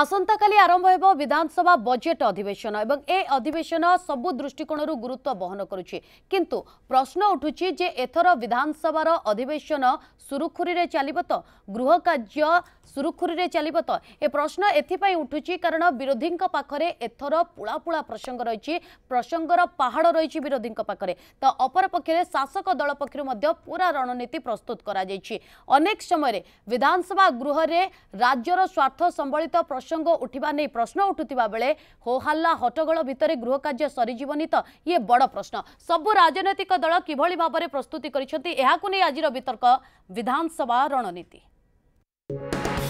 ଆସନ୍ତାକାଲି ଆରମ୍ଭ ହେବ ବିଧାନସଭା ବଜେଟ୍ ଅଧିବେଶନ ଏବଂ ଏ ଅଧିବେଶନ ସବୁ ଦୃଷ୍ଟିକୋଣରୁ ଗୁରୁତ୍ୱ ବହନ କରୁଛି କିନ୍ତୁ ପ୍ରଶ୍ନ ଉଠୁଛି ଯେ ଏଥର ବିଧାନସଭାର ଅଧିବେଶନ ସୁରୁଖୁରୁରେ ଚାଲିବ ତ ଗୃହ କାର୍ଯ୍ୟ ସୁରୁଖୁରୁରେ ଚାଲିବ ତ ଏ ପ୍ରଶ୍ନ ଏଥିପାଇଁ ଉଠୁଛି କାରଣ ବିରୋଧୀଙ୍କ ପାଖରେ ଏଥର ପୁଳା ପୁଳା ପ୍ରସଙ୍ଗ ରହିଛି ପ୍ରସଙ୍ଗର ପାହାଡ଼ ରହିଛି ବିରୋଧୀଙ୍କ ପାଖରେ ତ ଅପରପକ୍ଷରେ ଶାସକ ଦଳ ପକ୍ଷରୁ ମଧ୍ୟ ପୁରା ରଣନୀତି ପ୍ରସ୍ତୁତ କରାଯାଇଛି ଅନେକ ସମୟରେ ବିଧାନସଭା ଗୃହରେ ରାଜ୍ୟର ସ୍ୱାର୍ଥ ସମ୍ବଳିତ ପ୍ରସଙ୍ଗ ଉଠିବା ନେଇ ପ୍ରଶ୍ନ ଉଠୁଥିବା ବେଳେ ହୋହାଲ୍ଲା ହଟ୍ଟଗୋଳ ଭିତରେ ଗୃହ କାର୍ଯ୍ୟ ସରିଯିବନି ତ ଇଏ ବଡ଼ ପ୍ରଶ୍ନ ସବୁ ରାଜନୈତିକ ଦଳ କିଭଳି ଭାବରେ ପ୍ରସ୍ତୁତି କରିଛନ୍ତି ଏହାକୁ ନେଇ ଆଜିର ବିତର୍କ ବିଧାନସଭା ରଣନୀତି you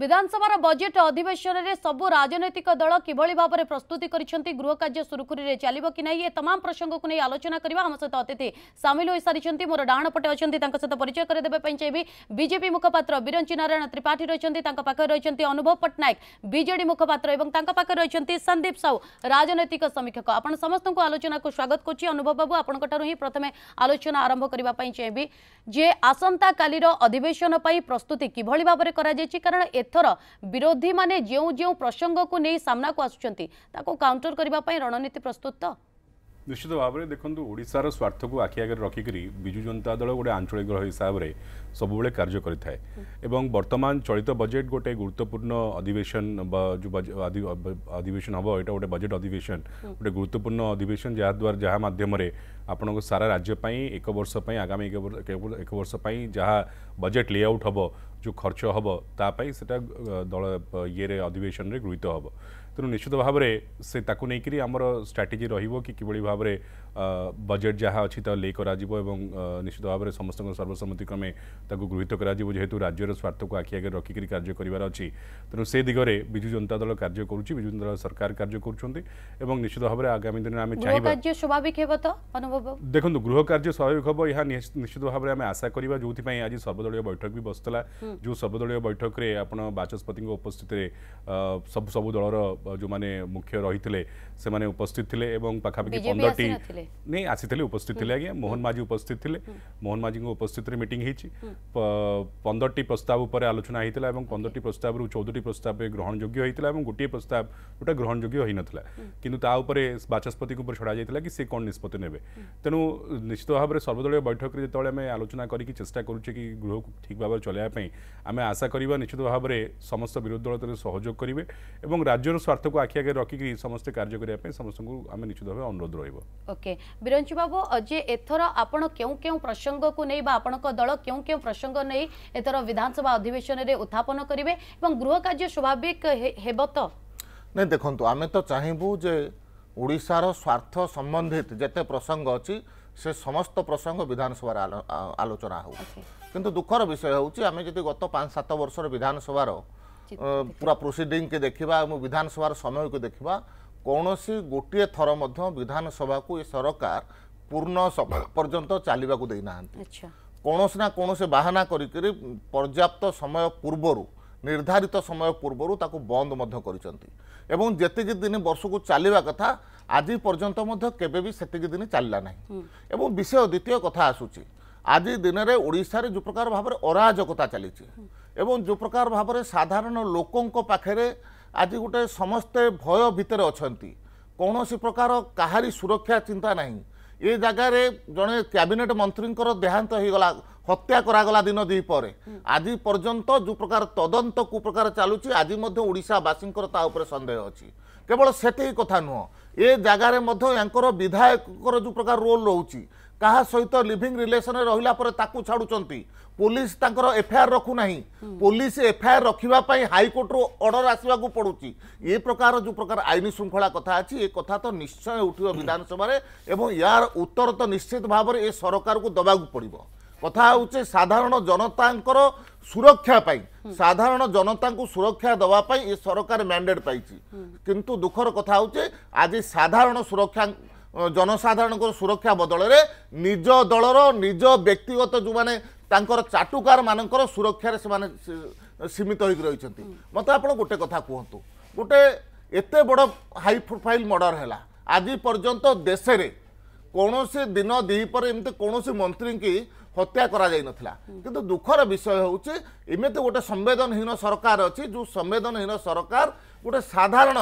ବିଧାନସଭାର ବଜେଟ୍ ଅଧିବେଶନରେ ସବୁ ରାଜନୈତିକ ଦଳ କିଭଳି ଭାବରେ ପ୍ରସ୍ତୁତି କରିଛନ୍ତି ଗୃହ କାର୍ଯ୍ୟ ସୁରୁଖୁରୁରେ ଚାଲିବ କି ନାହିଁ ଏ ତମାମ ପ୍ରସଙ୍ଗକୁ ନେଇ ଆଲୋଚନା କରିବା ଆମ ସହିତ ଅତିଥି ସାମିଲ ହୋଇସାରିଛନ୍ତି ମୋର ଡାହାଣ ପଟେ ଅଛନ୍ତି ତାଙ୍କ ସହିତ ପରିଚୟ କରିଦେବା ପାଇଁ ଚାହିଁବି ବିଜେପି ମୁଖପାତ୍ର ବିରଞ୍ଚି ନାରାୟଣ ତ୍ରିପାଠୀ ରହିଛନ୍ତି ତାଙ୍କ ପାଖରେ ରହିଛନ୍ତି ଅନୁଭବ ପଟ୍ଟନାୟକ ବିଜେଡି ମୁଖପାତ୍ର ଏବଂ ତାଙ୍କ ପାଖରେ ରହିଛନ୍ତି ସନ୍ଦୀପ ସାହୁ ରାଜନୈତିକ ସମୀକ୍ଷକ ଆପଣ ସମସ୍ତଙ୍କୁ ଆଲୋଚନାକୁ ସ୍ୱାଗତ କରୁଛି ଅନୁଭବ ବାବୁ ଆପଣଙ୍କଠାରୁ ହିଁ ପ୍ରଥମେ ଆଲୋଚନା ଆରମ୍ଭ କରିବା ପାଇଁ ଚାହିଁବି ଯେ ଆସନ୍ତାକାଲିର ଅଧିବେଶନ ପାଇଁ ପ୍ରସ୍ତୁତି କିଭଳି ଭାବରେ କରାଯାଇଛି କାରଣ ଏଥର ବିରୋଧୀମାନେ ଯେଉଁ ଯେଉଁ ପ୍ରସଙ୍ଗକୁ ନେଇ ସାମ୍ନାକୁ ଆସୁଛନ୍ତି ତାକୁ କାଉଣ୍ଟର କରିବା ପାଇଁ ରଣନୀତି ପ୍ରସ୍ତୁତ ତ ନିଶ୍ଚିତ ଭାବରେ ଦେଖନ୍ତୁ ଓଡ଼ିଶାର ସ୍ୱାର୍ଥକୁ ଆଖି ଆଗରେ ରଖିକରି ବିଜୁ ଜନତା ଦଳ ଗୋଟେ ଆଞ୍ଚଳିକ ଦଳ ହିସାବରେ ସବୁବେଳେ କାର୍ଯ୍ୟ କରିଥାଏ ଏବଂ ବର୍ତ୍ତମାନ ଚଳିତ ବଜେଟ୍ ଗୋଟେ ଗୁରୁତ୍ୱପୂର୍ଣ୍ଣ ଅଧିବେଶନ ବା ଯେଉଁ ଅଧିବେଶନ ହେବ ଏଇଟା ଗୋଟେ ବଜେଟ୍ ଅଧିବେଶନ ଗୋଟେ ଗୁରୁତ୍ୱପୂର୍ଣ୍ଣ ଅଧିବେଶନ ଯାହାଦ୍ୱାରା ଯାହା ମାଧ୍ୟମରେ ଆପଣଙ୍କ ସାରା ରାଜ୍ୟ ପାଇଁ ଏକ ବର୍ଷ ପାଇଁ ଆଗାମୀ ଏକ ବର୍ଷ ପାଇଁ ଯାହା ବଜେଟ୍ ଲେଆଉଟ୍ ହେବ जो खर्च हे तापाई दल इये अधिवेशन गृहीत हे ତେଣୁ ନିଶ୍ଚିତ ଭାବରେ ସେ ତାକୁ ନେଇକରି ଆମର ଷ୍ଟ୍ରାଟେଜି ରହିବ କି କିଭଳି ଭାବରେ ବଜେଟ୍ ଯାହା ଅଛି ତାହା ଲେ କରାଯିବ ଏବଂ ନିଶ୍ଚିତ ଭାବରେ ସମସ୍ତଙ୍କ ସର୍ବସମ୍ମତିକ୍ରମେ ତାକୁ ଗୃହୀତ କରାଯିବ ଯେହେତୁ ରାଜ୍ୟର ସ୍ୱାର୍ଥକୁ ଆଖି ଆଗରେ ରଖିକରି କାର୍ଯ୍ୟ କରିବାର ଅଛି ତେଣୁ ସେ ଦିଗରେ ବିଜୁ ଜନତା ଦଳ କାର୍ଯ୍ୟ କରୁଛି ବିଜୁ ଜନତା ଦଳ ସରକାର କାର୍ଯ୍ୟ କରୁଛନ୍ତି ଏବଂ ନିଶ୍ଚିତ ଭାବରେ ଆଗାମୀ ଦିନରେ ଆମେ ଚାହିଁବା ସ୍ୱାଭାବିକ ହେବ ତ ଅନୁଭବ ଦେଖନ୍ତୁ ଗୃହ କାର୍ଯ୍ୟ ସ୍ୱାଭାବିକ ହେବ ଏହା ନିଶ୍ଚିତ ଭାବରେ ଆମେ ଆଶା କରିବା ଯେଉଁଥିପାଇଁ ଆଜି ସର୍ବଦଳୀୟ ବୈଠକ ବି ବସିଥିଲା ଯେଉଁ ସର୍ବଦଳୀୟ ବୈଠକରେ ଆପଣ ବାଚସ୍ପତିଙ୍କ ଉପସ୍ଥିତିରେ ସବୁ ସବୁ ଦଳର ଯେଉଁମାନେ ମୁଖ୍ୟ ରହିଥିଲେ ସେମାନେ ଉପସ୍ଥିତ ଥିଲେ ଏବଂ ପାଖାପାଖି ପନ୍ଦରଟି ନାଇଁ ଆସିଥିଲେ ଉପସ୍ଥିତ ଥିଲେ ଆଜ୍ଞା ମୋହନ ମାଝୀ ଉପସ୍ଥିତ ଥିଲେ ମୋହନ ମାଝୀଙ୍କ ଉପସ୍ଥିତିରେ ମିଟିଂ ହେଇଛି ପନ୍ଦରଟି ପ୍ରସ୍ତାବ ଉପରେ ଆଲୋଚନା ହେଇଥିଲା ଏବଂ ପନ୍ଦରଟି ପ୍ରସ୍ତାବରୁ ଚଉଦଟି ପ୍ରସ୍ତାବ ଗ୍ରହଣଯୋଗ୍ୟ ହେଇଥିଲା ଏବଂ ଗୋଟିଏ ପ୍ରସ୍ତାବ ଯେଉଁଟା ଗ୍ରହଣଯୋଗ୍ୟ ହୋଇନଥିଲା କିନ୍ତୁ ତା ଉପରେ ବାଚସ୍ପତିଙ୍କ ଉପରେ ଛଡ଼ା ଯାଇଥିଲା କି ସେ କ'ଣ ନିଷ୍ପତ୍ତି ନେବେ ତେଣୁ ନିଶ୍ଚିତ ଭାବରେ ସର୍ବଦଳୀୟ ବୈଠକରେ ଯେତେବେଳେ ଆମେ ଆଲୋଚନା କରିକି ଚେଷ୍ଟା କରୁଛେ କି ଗୃହକୁ ଠିକ୍ ଭାବରେ ଚଳାଇବା ପାଇଁ ଆମେ ଆଶା କରିବା ନିଶ୍ଚିତ ଭାବରେ ସମସ୍ତ ବିରୋଧୀ ଦଳ ତାদের ସହଯୋଗ କରିବେ ଏବଂ ରାଜ୍ୟର ସ୍ୱାର୍ଥ ସ୍ୱାର୍ଥକୁ ଆଖି ଆଗରେ ରଖିକି ସମସ୍ତେ କାର୍ଯ୍ୟ କରିବା ପାଇଁ ସମସ୍ତଙ୍କୁ ଆମେ ନିଶ୍ଚିତ ଭାବେ ଅନୁରୋଧ ରହିବ ଓକେ ବିରଞ୍ଚି ବାବୁ ଯେ ଏଥର ଆପଣ କେଉଁ କେଉଁ ପ୍ରସଙ୍ଗକୁ ନେଇ ବା ଆପଣଙ୍କ ଦଳ କେଉଁ କେଉଁ ପ୍ରସଙ୍ଗ ନେଇ ଏଥର ବିଧାନସଭା ଅଧିବେଶନରେ ଉତ୍ଥାପନ କରିବେ ଏବଂ ଗୃହ କାର୍ଯ୍ୟ ସ୍ୱାଭାବିକ ହେବ ତ ନାଇଁ ଦେଖନ୍ତୁ ଆମେ ତ ଚାହିଁବୁ ଯେ ଓଡ଼ିଶାର ସ୍ୱାର୍ଥ ସମ୍ବନ୍ଧିତ ଯେତେ ପ୍ରସଙ୍ଗ ଅଛି ସେ ସମସ୍ତ ପ୍ରସଙ୍ଗ ବିଧାନସଭାରେ ଆଲୋଚନା ହେଉ କିନ୍ତୁ ଦୁଃଖର ବିଷୟ ହେଉଛି ଆମେ ଯଦି ଗତ ପାଞ୍ଚ ସାତ ବର୍ଷର ବିଧାନସଭାର ପୁରା ପ୍ରୋସିଡିଂକୁ ଦେଖିବା ଏବଂ ବିଧାନସଭାର ସମୟକୁ ଦେଖିବା କୌଣସି ଗୋଟିଏ ଥର ମଧ୍ୟ ବିଧାନସଭାକୁ ଏ ସରକାର ପୂର୍ଣ୍ଣ ପର୍ଯ୍ୟନ୍ତ ଚାଲିବାକୁ ଦେଇନାହାନ୍ତି କୌଣସି ନା କୌଣସି ବାହାନା କରିକିରି ପର୍ଯ୍ୟାପ୍ତ ସମୟ ପୂର୍ବରୁ ନିର୍ଦ୍ଧାରିତ ସମୟ ପୂର୍ବରୁ ତାକୁ ବନ୍ଦ ମଧ୍ୟ କରିଛନ୍ତି ଏବଂ ଯେତିକି ଦିନ ବର୍ଷକୁ ଚାଲିବା କଥା ଆଜି ପର୍ଯ୍ୟନ୍ତ ମଧ୍ୟ କେବେ ବି ସେତିକି ଦିନ ଚାଲିଲା ନାହିଁ ଏବଂ ବିଷୟ ଦ୍ୱିତୀୟ କଥା ଆସୁଛି ଆଜି ଦିନରେ ଓଡ଼ିଶାରେ ଯେଉଁ ପ୍ରକାର ଭାବରେ ଅରାଜକତା ଚାଲିଛି এবং যে প্রকার ভাবে সাধারণ লোক পাখে আজ গোটে সমস্তে ভয় ভিতরে অনেক প্রকার কাহারি সুরক্ষা চিন্তা না এ জায়গার জন ক্যাবিনেট মন্ত্রীঙ্কর দেহান্ত হয়ে গলা হত্যা করা দিন দ্বিপরে আজ পর্যন্ত যে প্রকার তদন্ত কুপ্রকার চালুছি আজি মধ্যে ওড়িশাবাসীঙ্কর তা উপরে সন্দেহ অছি কেবল সেটি কথা নুহ এ জায়গার মধ্যে ইয়াঙ্কর বিধায়কর যে প্রকার রোল রয়েছে কাহা সহিত লিভিং রিলেসনে রহিলা পরে তাকু ছাড়ুচন্তি পুলিশ তাঙ্কর এফআইআর রখু না পুলিশ এফআইআর রখিবা পাই হাইকোর্টরু অর্ডর আসবাকু পড়ুচি এ প্রকার যে প্রকার আইন শৃঙ্খলা কথা আছে এ কথা তো নিশ্চয় উঠিব বিধানসভায় এবং ইয়ার উত্তর তো নিশ্চিত ভাবে এ সরকারকে দেওয়া পড়ব কথা হচ্ছে সাধারণ জনতাঙ্কর সুরক্ষা পাই সাধারণ জনতাঙ্কু সুরক্ষা দেওয়া পাই এ সরকার ম্যান্ডেট পাইছি কিন্তু দুঃখর কথা হচ্ছে আজ সাধারণ সুরক্ষা ଜନସାଧାରଣଙ୍କର ସୁରକ୍ଷା ବଦଳରେ ନିଜ ଦଳର ନିଜ ବ୍ୟକ୍ତିଗତ ଯେଉଁମାନେ ତାଙ୍କର ଚାଟୁକାରମାନଙ୍କର ସୁରକ୍ଷାରେ ସେମାନେ ସୀମିତ ହୋଇକି ରହିଛନ୍ତି ମୋତେ ଆପଣ ଗୋଟେ କଥା କୁହନ୍ତୁ ଗୋଟେ ଏତେ ବଡ଼ ହାଇ ପ୍ରୋଫାଇଲ୍ ମର୍ଡ଼ର ହେଲା ଆଜି ପର୍ଯ୍ୟନ୍ତ ଦେଶରେ କୌଣସି ଦିନ ଦୁଇପରେ ଏମିତି କୌଣସି ମନ୍ତ୍ରୀଙ୍କୁ ହତ୍ୟା କରାଯାଇନଥିଲା କିନ୍ତୁ ଦୁଃଖର ବିଷୟ ହେଉଛି ଏମିତି ଗୋଟେ ସମ୍ବେଦନହୀନ ସରକାର ଅଛି ଯେଉଁ ସମ୍ବେଦନହୀନ ସରକାର ଗୋଟେ ସାଧାରଣ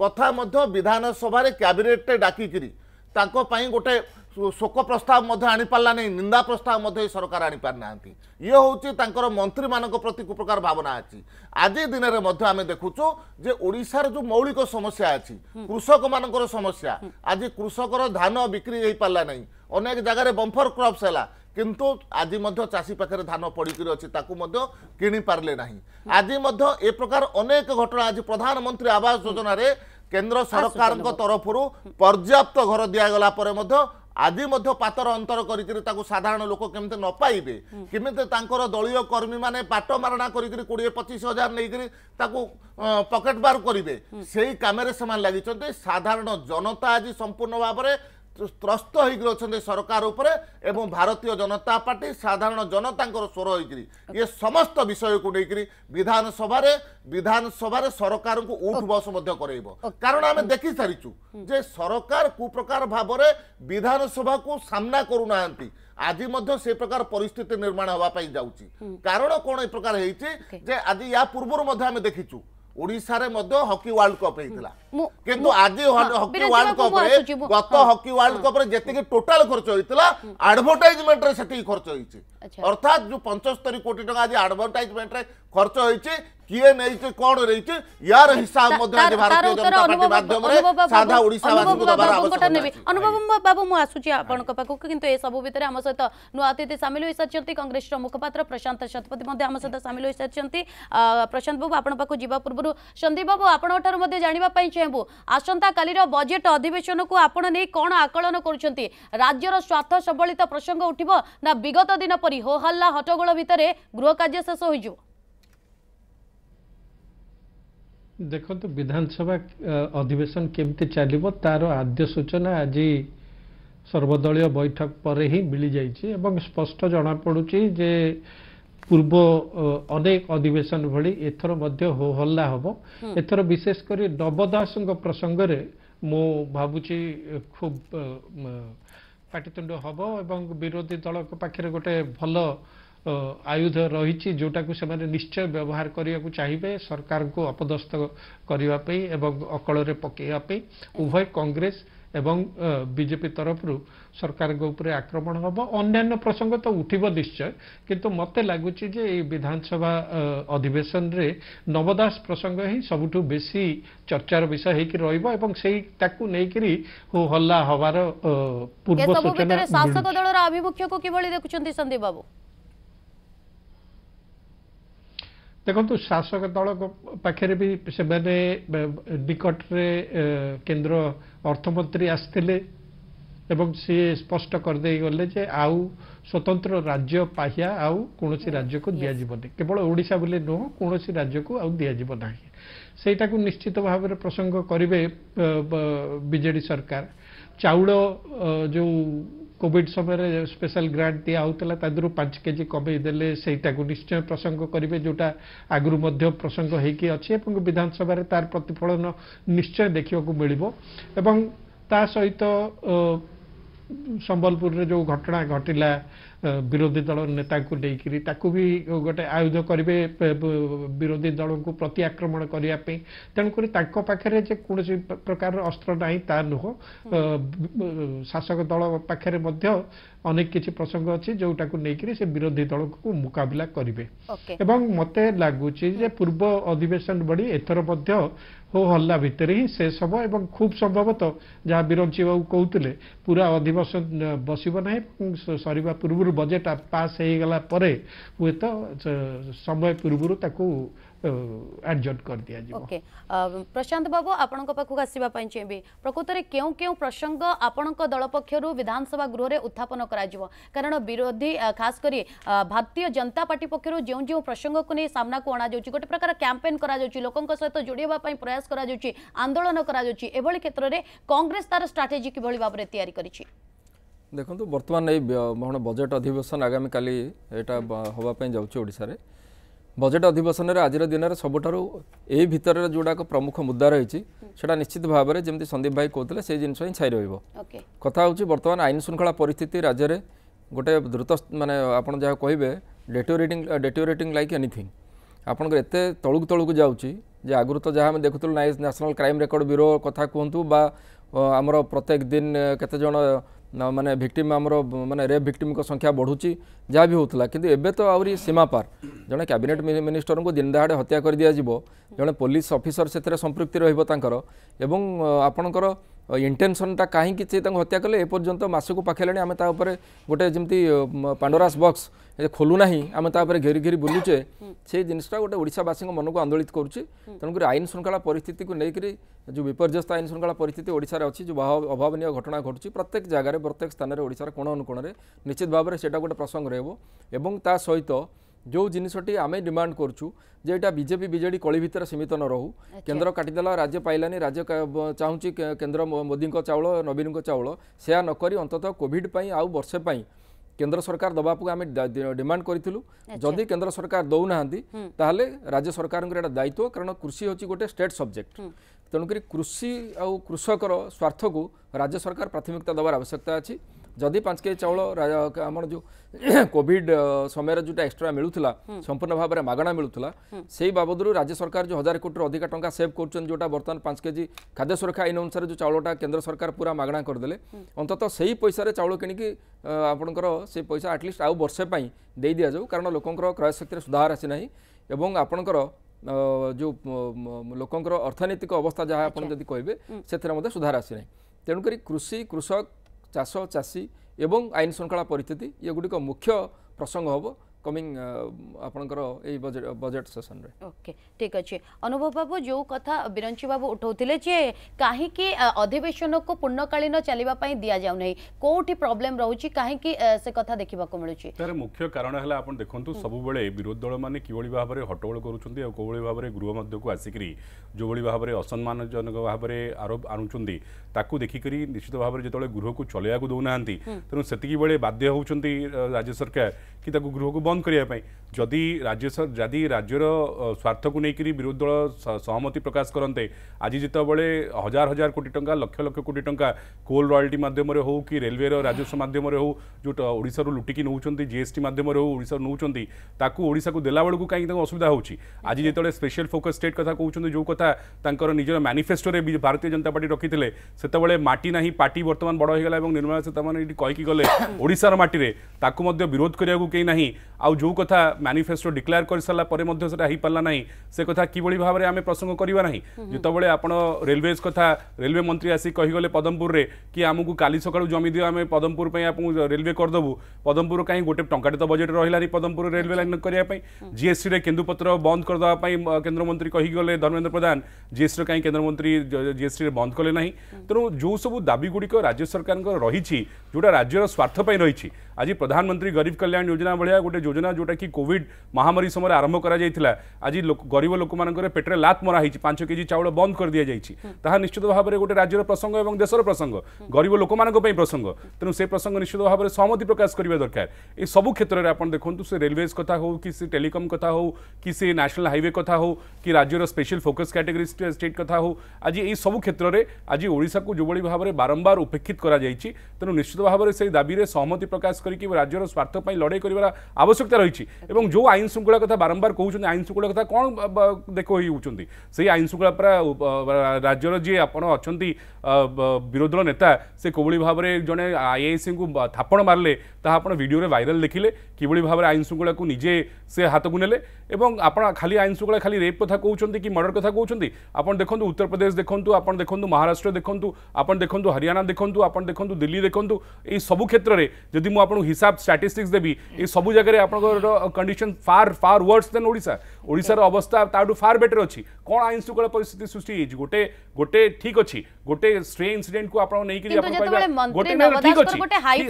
କଥା ମଧ୍ୟ ବିଧାନସଭାରେ କ୍ୟାବିନେଟ୍ରେ ଡାକିକିରି ତାଙ୍କ ପାଇଁ ଗୋଟେ ଶୋକ ପ୍ରସ୍ତାବ ମଧ୍ୟ ଆଣିପାରିଲାନି ନିନ୍ଦା ପ୍ରସ୍ତାବ ମଧ୍ୟ ଏ ସରକାର ଆଣିପାରିନାହାନ୍ତି ଇଏ ହେଉଛି ତାଙ୍କର ମନ୍ତ୍ରୀମାନଙ୍କ ପ୍ରତି କୁପ୍ରକାର ଭାବନା ଅଛି ଆଜି ଦିନରେ ମଧ୍ୟ ଆମେ ଦେଖୁଛୁ ଯେ ଓଡ଼ିଶାର ଯେଉଁ ମୌଳିକ ସମସ୍ୟା ଅଛି କୃଷକମାନଙ୍କର ସମସ୍ୟା ଆଜି କୃଷକର ଧାନ ବିକ୍ରି ହେଇପାରିଲା ନାହିଁ ଅନେକ ଜାଗାରେ ବମ୍ଫର କ୍ରପ୍ସ ହେଲା କିନ୍ତୁ ଆଜି ମଧ୍ୟ ଚାଷୀ ପାଖରେ ଧାନ ପଡ଼ିକରି ଅଛି ତାକୁ ମଧ୍ୟ କିଣିପାରିଲେ ନାହିଁ ଆଜି ମଧ୍ୟ ଏ ପ୍ରକାର ଅନେକ ଘଟଣା ଆଜି ପ୍ରଧାନମନ୍ତ୍ରୀ ଆବାସ ଯୋଜନାରେ কেন্দ্র সরকারଙ୍କ তরফରୁ পর্যাপ্ত ঘর দিয়াগଲା পরে মধ্য আজি মধ্য পাতর অন্তর করিকি তাকে সাধারণ লোক কেমতে নপাইবে কেমতে তাঁকর দলীয় কর্মী মানে পাট মারণা করিকি কোড়িয়ে পঁচিশ হাজার নেইকি তাকে পকেট বার করবে সেই কামে সে লাগিছেন সাধারণ জনতা আজ সম্পূর্ণ ভাবে ତ୍ରସ୍ତ ହେଇକିରି ଅଛନ୍ତି ସରକାର ଉପରେ ଏବଂ ଭାରତୀୟ ଜନତା ପାର୍ଟି ସାଧାରଣ ଜନତାଙ୍କର ସ୍ୱର ହେଇକିରି ଇଏ ସମସ୍ତ ବିଷୟକୁ ନେଇକିରି ବିଧାନସଭାରେ ବିଧାନସଭାରେ ସରକାରଙ୍କୁ ଉଠ ବସ ମଧ୍ୟ କରେଇବ କାରଣ ଆମେ ଦେଖି ସାରିଛୁ ଯେ ସରକାର କୁପ୍ରକାର ଭାବରେ ବିଧାନସଭାକୁ ସାମ୍ନା କରୁନାହାନ୍ତି ଆଜି ମଧ୍ୟ ସେ ପ୍ରକାର ପରିସ୍ଥିତି ନିର୍ମାଣ ହେବା ପାଇଁ ଯାଉଛି କାରଣ କ'ଣ ଏ ପ୍ରକାର ହେଇଛି ଯେ ଆଜି ୟା ପୂର୍ବରୁ ମଧ୍ୟ ଆମେ ଦେଖିଛୁ ଓଡ଼ିଶାରେ ମଧ୍ୟ ହକି ୱାର୍ଲଡ କପ୍ ହେଇଥିଲା କିନ୍ତୁ ଆଜି ହକି ୱାର୍ଲଡ କପରେ ଗତ ହକି ୱାର୍ଲଡ କପରେ ଯେତିକି ଟୋଟାଲ ଖର୍ଚ୍ଚ ହେଇଥିଲା ଆଡଭର୍ଟାଇଜମେଣ୍ଟରେ ସେତିକି ଖର୍ଚ୍ଚ ହେଇଛି ଅର୍ଥାତ୍ ଯୋଉ ପଞ୍ଚସ୍ତରୀ କୋଟି ଟଙ୍କା ଆଜି ଆଡଭର୍ଟାଇଜମେଣ୍ଟରେ ଖର୍ଚ୍ଚ ହେଇଛି किए नहीं कौन रही यार हिसाब भारतीय जनता पार्टी माध्यम साधा ओडिशा वासिंकु दबार आवश्यक नेबे अनुभव बाबू मु आसुची आपनक पाखु किंतु ए सब भितर हम सहित नुआ अतिथि सामिल ବାବୁ सारचंती कांग्रेस रो मुखपात्र प्रशांत शतपथी मध्ये हम सहित सामिल होई सारचंती प्रशांत बाबू आपन पाखु जीवा पूर्वरु संदीप बाबू आपन ठार मध्ये जानिबा पई चाहेबु आसंता काली रो बजेट अधिवेशन को आपन नै कोन आकलन ଦେଖନ୍ତୁ ବିଧାନସଭା ଅଧିବେଶନ କେମିତି ଚାଲିବ ତାର ଆଦ୍ୟ ସୂଚନା ଆଜି ସର୍ବଦଳୀୟ ବୈଠକ ପରେ ହିଁ ମିଳିଯାଇଛି ଏବଂ ସ୍ପଷ୍ଟ ଜଣାପଡ଼ୁଛି ଯେ ପୂର୍ବ ଅନେକ ଅଧିବେଶନ ଭଳି ଏଥର ମଧ୍ୟ ହୋ ହଲ୍ଲା ହେବ ଏଥର ବିଶେଷ କରି ନବ ଦାସଙ୍କ ପ୍ରସଙ୍ଗରେ ମୁଁ ଭାବୁଛି ଖୁବ୍ ପାଟିତୁଣ୍ଡ ହେବ ଏବଂ ବିରୋଧୀ ଦଳଙ୍କ ପାଖରେ ଗୋଟେ ଭଲ ଆୟୁଧ ରହିଛି ଯେଉଁଟାକୁ ସେମାନେ ନିଶ୍ଚୟ ବ୍ୟବହାର କରିବାକୁ ଚାହିଁବେ ସରକାରଙ୍କୁ ଅପଦସ୍ଥ କରିବା ପାଇଁ ଏବଂ ଅକଳରେ ପକାଇବା ପାଇଁ ଉଭୟ କଂଗ୍ରେସ ଏବଂ ବିଜେପି ତରଫରୁ ସରକାରଙ୍କ ଉପରେ ଆକ୍ରମଣ ହେବ ଅନ୍ୟାନ୍ୟ ପ୍ରସଙ୍ଗ ତ ଉଠିବ ନିଶ୍ଚୟ କିନ୍ତୁ ମୋତେ ଲାଗୁଛି ଯେ ଏଇ ବିଧାନସଭା ଅଧିବେଶନରେ ନବଦାସ ପ୍ରସଙ୍ଗ ହିଁ ସବୁଠୁ ବେଶୀ ଚର୍ଚ୍ଚାର ବିଷୟ ହେଇକି ରହିବ ଏବଂ ସେଇ ତାକୁ ନେଇକରି ହୋ ହଲ୍ଲା ହବାର ପୂର୍ବ ସୂଚନା ଶାସକ ଦଳର ଆଭିମୁଖ୍ୟକୁ କିଭଳି ଦେଖୁଛନ୍ତି ସନ୍ଦୀପ ବାବୁ ଦେଖନ୍ତୁ ଶାସକ ଦଳ ପାଖରେ ବି ସେମାନେ ନିକଟରେ କେନ୍ଦ୍ର ଅର୍ଥମନ୍ତ୍ରୀ ଆସିଥିଲେ ଏବଂ ସିଏ ସ୍ପଷ୍ଟ କରିଦେଇଗଲେ ଯେ ଆଉ ସ୍ୱତନ୍ତ୍ର ରାଜ୍ୟ ପାହ୍ୟା ଆଉ କୌଣସି ରାଜ୍ୟକୁ ଦିଆଯିବନି କେବଳ ଓଡ଼ିଶା ବୋଲି ନୁହଁ କୌଣସି ରାଜ୍ୟକୁ ଆଉ ଦିଆଯିବ ନାହିଁ ସେଇଟାକୁ ନିଶ୍ଚିତ ଭାବରେ ପ୍ରସଙ୍ଗ କରିବେ ବିଜେଡ଼ି ସରକାର ଚାଉଳ ଯେଉଁ କୋଭିଡ୍ ସମୟରେ ସ୍ପେଶାଲ ଗ୍ରାଣ୍ଟ ଦିଆହେଉଥିଲା ତା ଦେହରୁ ପାଞ୍ଚ କେଜି କମେଇ ଦେଲେ ସେଇଟାକୁ ନିଶ୍ଚୟ ପ୍ରସଙ୍ଗ କରିବେ ଯେଉଁଟା ଆଗରୁ ମଧ୍ୟ ପ୍ରସଙ୍ଗ ହେଇକି ଅଛି ଏବଂ ବିଧାନସଭାରେ ତାର ପ୍ରତିଫଳନ ନିଶ୍ଚୟ ଦେଖିବାକୁ ମିଳିବ ଏବଂ ତା ସହିତ ସମ୍ବଲପୁରରେ ଯେଉଁ ଘଟଣା ଘଟିଲା ବିରୋଧୀ ଦଳ ନେତାଙ୍କୁ ନେଇକିରି ତାକୁ ବି ଗୋଟେ ଆୟୋଜ କରିବେ ବିରୋଧୀ ଦଳଙ୍କୁ ପ୍ରତି ଆକ୍ରମଣ କରିବା ପାଇଁ ତେଣୁକରି ତାଙ୍କ ପାଖରେ ଯେ କୌଣସି ପ୍ରକାରର ଅସ୍ତ୍ର ନାହିଁ ତା ନୁହଁ ଶାସକ ଦଳ ପାଖରେ ମଧ୍ୟ ଅନେକ କିଛି ପ୍ରସଙ୍ଗ ଅଛି ଯେଉଁଟାକୁ ନେଇକିରି ସେ ବିରୋଧୀ ଦଳକୁ ମୁକାବିଲା କରିବେ ଏବଂ ମୋତେ ଲାଗୁଛି ଯେ ପୂର୍ବ ଅଧିବେଶନ ଭଳି ଏଥର ମଧ୍ୟ ହୋ ହଲ୍ଲା ଭିତରେ ହିଁ ଶେଷ ହେବ ଏବଂ ଖୁବ୍ ସମ୍ଭବତଃ ଯାହା ବିରଞ୍ଚୀ ବାବୁ କହୁଥିଲେ ପୁରା ଅଧିବେଶନ ବସିବ ନାହିଁ ସରିବା ପୂର୍ବରୁ ବଜେଟ୍ ପାସ୍ ହେଇଗଲା ପରେ ହୁଏତ ସମୟ ପୂର୍ବରୁ ତାକୁ एडजट कर दिया जीवो ओके प्रशांत बाबू आपनक पाखु आसीबा पई चेबे प्रकृतरे केउ केउ प्रसंग आपनक दल पक्षरु विधानसभा गृह रे उत्थापन करा जीवो कारण विरोधी खास करी भारतीय जनता पार्टी पक्षरु जेउ जेउ प्रसंग को नै सामना को अणा जाउची गोटे प्रकार कैंपेन करा जाउची लोकक सहित जोडीबा पई प्रयास करा जाउची आंदोलन करा जाउची एभଳି क्षेत्र रे कांग्रेस तार स्ट्राटेजी किभଳି भाବରେ तयारी करिछि ଦେଖନ୍ତୁ ବର୍ତ୍ତମାନ ଏଇ ବଜେଟ୍ ଅଧିବେଶନ ଆଗାମୀକାଲି ଏଇଟା ହେବା ପାଇଁ ଯାଉଛି ଓଡ଼ିଶାରେ ବଜେଟ୍ ଅଧିବେଶନରେ ଆଜିର ଦିନରେ ସବୁଠାରୁ ଏଇ ଭିତରର ଯେଉଁଗୁଡ଼ାକ ପ୍ରମୁଖ ମୁଦ୍ଦା ରହିଛି ସେଟା ନିଶ୍ଚିତ ଭାବରେ ଯେମିତି ସନ୍ଦୀପ ଭାଇ କହୁଥିଲେ ସେଇ ଜିନିଷ ହିଁ ଛାଇ ରହିବ କଥା ହେଉଛି ବର୍ତ୍ତମାନ ଆଇନ ଶୃଙ୍ଖଳା ପରିସ୍ଥିତି ରାଜ୍ୟରେ ଗୋଟେ ଦ୍ରୁତ ମାନେ ଆପଣ ଯାହା କହିବେ ଡେଟୋରେଟିଂ ଡେଟୋରେଟିଂ ଲାଇକ୍ ଏନିଥିଙ୍ଗ ଆପଣଙ୍କର ଏତେ ତଳକୁ ତଳକୁ ଯାଉଛି ଯେ ଆଗରୁ ତ ଯାହା ଆମେ ଦେଖୁଥିଲୁ ନ୍ୟାସନାଲ୍ କ୍ରାଇମ୍ ରେକର୍ଡ଼ ବ୍ୟୁରୋ କଥା କୁହନ୍ତୁ ବା ଆମର ପ୍ରତ୍ୟେକ ଦିନ କେତେଜଣ ମାନେ ଭିକ୍ଟିମ୍ ଆମର ମାନେ ରେପ୍ ଭିକ୍ଟିମ୍ଙ୍କ ସଂଖ୍ୟା ବଢ଼ୁଛି ଯାହା ବି ହେଉଥିଲା କିନ୍ତୁ ଏବେ ତ ଆହୁରି ସୀମାପାର ଜଣେ କ୍ୟାବିନେଟ୍ ମିନିଷ୍ଟରଙ୍କୁ ଦିନଦାହାଡ଼େ ହତ୍ୟା କରିଦିଆଯିବ ଜଣେ ପୋଲିସ ଅଫିସର ସେଥିରେ ସମ୍ପୃକ୍ତି ରହିବ ତାଙ୍କର ଏବଂ ଆପଣଙ୍କର ଇଣ୍ଟେନସନଟା କାହିଁକି ସେ ତାଙ୍କୁ ହତ୍ୟା କଲେ ଏପର୍ଯ୍ୟନ୍ତ ମାସକୁ ପାଖେଇଲାଣି ଆମେ ତା ଉପରେ ଗୋଟେ ଯେମିତି ପାଣ୍ଡୋରାସ୍ ବକ୍ସ ଖୋଲୁନାହିଁ ଆମେ ତା ଉପରେ ଘେରି ଘେରି ବୁଲୁଛେ ସେଇ ଜିନିଷଟା ଗୋଟେ ଓଡ଼ିଶାବାସୀଙ୍କ ମନକୁ ଆନ୍ଦୋଳିତ କରୁଛି ତେଣୁକରି ଆଇନ ଶୃଙ୍ଖଳା ପରିସ୍ଥିତିକୁ ନେଇକରି ଯେଉଁ ବିପର୍ଯ୍ୟସ୍ତ ଆଇନ ଶୃଙ୍ଖଳା ପରିସ୍ଥିତି ଓଡ଼ିଶାରେ ଅଛି ଯେଉଁ ଅଭାବନୀୟ ଘଟଣା ଘଟୁଛି ପ୍ରତ୍ୟେକ ଜାଗାରେ ପ୍ରତ୍ୟେକ ସ୍ଥାନରେ ଓଡ଼ିଶାର କୋଣ ଅନୁକୋଣରେ ନିଶ୍ଚିତ ଭାବରେ ସେଇଟା ଗୋଟେ ପ୍ରସଙ୍ଗ ରହିବ ଏବଂ ତା ସହିତ ଯେଉଁ ଜିନିଷଟି ଆମେ ଡିମାଣ୍ଡ କରୁଛୁ ଯେ ଏଇଟା ବିଜେପି ବିଜେଡ଼ି କଳି ଭିତରେ ସୀମିତ ନ ରହୁ କେନ୍ଦ୍ର କାଟିଦେଲା ରାଜ୍ୟ ପାଇଲାନି ରାଜ୍ୟ ଚାହୁଁଛି କେନ୍ଦ୍ର ମୋଦିଙ୍କ ଚାଉଳ ନବୀନଙ୍କ ଚାଉଳ ସେୟା ନକରି ଅନ୍ତତଃ କୋଭିଡ଼ ପାଇଁ ଆଉ ବର୍ଷେ ପାଇଁ কেন্দ্র সরকার দেওয়া আমি ডিমান্ড করেছিল যদি কেন্দ্র সরকার দেউ না তাহলে রাজ্য সরকারের এটা দায়িত্ব কারণ কৃষি হচ্ছে গোটে স্টেট সবজেক্ট তেমকি কৃষি আৃষকর স্বার্থক রাজ্য সরকার প্রাথমিকতা দেওয়ার আবশ্যকতা আছে ଯଦି ପାଞ୍ଚ କେଜି ଚାଉଳ ଆମର ଯେଉଁ କୋଭିଡ ସମୟରେ ଯେଉଁଟା ଏକ୍ସଟ୍ରା ମିଳୁଥିଲା ସମ୍ପୂର୍ଣ୍ଣ ଭାବରେ ମାଗଣା ମିଳୁଥିଲା ସେଇ ବାବଦରୁ ରାଜ୍ୟ ସରକାର ଯେଉଁ ହଜାର କୋଟିରୁ ଅଧିକା ଟଙ୍କା ସେଭ୍ କରୁଛନ୍ତି ଯେଉଁଟା ବର୍ତ୍ତମାନ ପାଞ୍ଚ କେଜି ଖାଦ୍ୟ ସୁରକ୍ଷା ଆଇନ ଅନୁସାରେ ଯେଉଁ ଚାଉଳଟା କେନ୍ଦ୍ର ସରକାର ପୁରା ମାଗଣା କରିଦେଲେ ଅନ୍ତତଃ ସେଇ ପଇସାରେ ଚାଉଳ କିଣିକି ଆପଣଙ୍କର ସେ ପଇସା ଆଟଲିଷ୍ଟ ଆଉ ବର୍ଷେ ପାଇଁ ଦେଇ ଦିଆଯାଉ କାରଣ ଲୋକଙ୍କର କ୍ରୟଶକ୍ତିରେ ସୁଧାର ଆସିନାହିଁ ଏବଂ ଆପଣଙ୍କର ଯେଉଁ ଲୋକଙ୍କର ଅର୍ଥନୈତିକ ଅବସ୍ଥା ଯାହା ଆପଣ ଯଦି କହିବେ ସେଥିରେ ମଧ୍ୟ ସୁଧାର ଆସିନାହିଁ ତେଣୁକରି କୃଷି କୃଷକ ଚାଷ ଚାଷୀ ଏବଂ ଆଇନ ଶୃଙ୍ଖଳା ପରିସ୍ଥିତି ଏଗୁଡ଼ିକ ମୁଖ୍ୟ ପ୍ରସଙ୍ଗ ହେବ कमिंग आपणकर बजेट सेसन रे ओके ठीक अच्छे अनुभव बाबू जो कथा बिरंची बाबू उठौते जे कहीं अधिवेशन को पूर्णकालीन चलने दि जाऊ कौटी प्रोब्लेम रोचे कहीं से कथ देखा मिलूँ तरह मुख्य कारण है आप देखते सब बेले विरोधी दल मैंने किभली भाव में हट्टोल करोभली भाव में गृह मध्य आसिक जो भाव में असम्मान जनक भाव में आरोप आणुंट देखिक निश्चित भाव में गृह को चलवाक दौना तेनाली बाध्य हो राज्य सरकार କି ତାକୁ ଗୃହକୁ ବନ୍ଦ କରିବା ପାଇଁ যদি রাজ্য যদি রাজ্যর স্বার্থকু নেই বিরোধী দল সহমতি প্রকাশ করতে আজ যেতবে হাজার হাজার কোটি টঙ্কা লক্ষ লক্ষ কোটি টঙ্কা কোল রয়াল্টি মাধ্যমে হোক কি রেলওয়ের রাজস্ব মাধ্যমে হো যেটা ওড়শার লুটিকি নৌকর জিএসটি মাধ্যমে হোক ওড়শার নৌকর তাকে ওড়শাকে দেলাবেলু কাইকি তাঁর অসুবিধা হচ্ছে আজ যেতবে স্পেশাল ফোকস স্টেট কথা কৌন যে কথা তাঁর নিজের ম্যানিফেস্টোরে ভারতীয় জনতা পার্টি রকিলে সেতবে মাটি না পার্টি বর্তমান বড় হয়ে গেল এবং নির্মলা সীতারমণ এটি কী গলে ওড়শার মাটি তাকে বিরোধ করা কে না আউ যে কথা मैनिफेस्टो डिक्लेयर कर सारापर मैं से कथा कि भाव में आम प्रसंग करवा ना जोबले आप रेलवेज कथा रेलवे मंत्री आसी कहीगले पदमपुर कि आमको का सका जमी दिए आम पदमपुर रेलवे करदेबू पदमपुर कहीं गोटे टाटे तो बजेट रही पदमपुर रेलवे लाइन करवाई जीएससी केन्दुपत्र बंद करदेपी केन्द्रमंत्री कहीगले धर्मेन्द्र प्रधान जीएसटी कहीं केन्द्रमंत्री जीएसटी बंद कले ना तेणु जो सब दाबी गुड़िक राज्य सरकार रही जोटा राज्यर स्वार्थपी रही आज प्रधानमंत्री गरीब कल्याण योजना भाग गोटे योजना जोटा कि कोविड কোভিড মহামারী সময় আরম্ভ করা যাই আজ গরিব লোকমানঙ্করে পেটে লাত মরা হয়েছে পাঁচ কেজি চাউল বন্ধ করে দিয়ে যাই তাহা নিশ্চিত ভাবে গোটে রাজ্যের প্রসঙ্গ এবং দেশের প্রসঙ্গ গরিব লোক পাই প্রসঙ্গ তেমন সে প্রসঙ্গ নিশ্চিত ভাবে সহমতি প্রকাশ করা দরকার এই সব ক্ষেত্রে আপনার দেখুন সে রেলওয়েজ কথা হোক কি সে টেলিকম কথা হোক কি সে ন্যাশনাল হাইওয়ে কথা হোক কি রাজ্যের স্পেশাল ফোকস ক্যাটেগরি স্টেট কথা হোক আজ এই সব ক্ষেত্রে আজি ওড়শাকে যেভাবে ভাবে বারম্বার উপেক্ষিত করা যাই তেমন নিশ্চিত ভাবে সেই দাবি সহমতি প্রকাশ করি রাজ্যের স্বার্থ লড়াই করার আবশ্যকতা রয়েছে এবং ଯେଉଁ ଆଇନ ଶୃଙ୍ଖଳା କଥା ବାରମ୍ବାର କହୁଛନ୍ତି ଆଇନ ଶୃଙ୍ଖଳା କଥା କ'ଣ ଦେଖେଇ ହେଉଛନ୍ତି ସେଇ ଆଇନ ଶୃଙ୍ଖଳା ପୁରା ରାଜ୍ୟର ଯିଏ ଆପଣ ଅଛନ୍ତି ବିରୋଧୀ ଦଳ ନେତା ସେ କୋଭଳି ଭାବରେ ଜଣେ ଆଇଆଇସିଙ୍କୁ ଥାପଣ ମାରିଲେ ତାହା ଆପଣ ଭିଡ଼ିଓରେ ଭାଇରାଲ ଦେଖିଲେ କିଭଳି ଭାବରେ ଆଇନ ଶୃଙ୍ଖଳାକୁ ନିଜେ ସେ ହାତକୁ ନେଲେ ଏବଂ ଆପଣ ଖାଲି ଆଇନ ଶୃଙ୍ଖଳା ଖାଲି ରେପ୍ କଥା କହୁଛନ୍ତି କି ମର୍ଡର କଥା କହୁଛନ୍ତି ଆପଣ ଦେଖନ୍ତୁ ଉତ୍ତରପ୍ରଦେଶ ଦେଖନ୍ତୁ ଆପଣ ଦେଖନ୍ତୁ ମହାରାଷ୍ଟ୍ର ଦେଖନ୍ତୁ ଆପଣ ଦେଖନ୍ତୁ ହରିୟାଣା ଦେଖନ୍ତୁ ଆପଣ ଦେଖନ୍ତୁ ଦିଲ୍ଲୀ ଦେଖନ୍ତୁ ଏଇ ସବୁ କ୍ଷେତ୍ରରେ ଯଦି ମୁଁ ଆପଣଙ୍କୁ ହିସାବ ଷ୍ଟାଟିଷ୍ଟିକ୍ସ ଦେବି ଏଇ ସବୁ ଜାଗାରେ ଆପଣଙ୍କର condition far, far worse than Odisha. ଓଡ଼ିଶାର ଅବସ୍ଥା ତାଠୁ ଫାର୍ ବେଟର୍ ଅଛି କ'ଣ ଆଇନ ଶୃଙ୍ଖଳା ପରିସ୍ଥିତି ସୃଷ୍ଟି ହେଇଛି ଗୋଟେ ଗୋଟେ ଠିକ୍ ଅଛି ଗୋଟେ ଷ୍ଟ୍ରେ ଇନସିଡେଣ୍ଟକୁ ଆପଣ ନେଇକି ଆପଣ କହିବା ଗୋଟେ ଠିକ୍ ଅଛି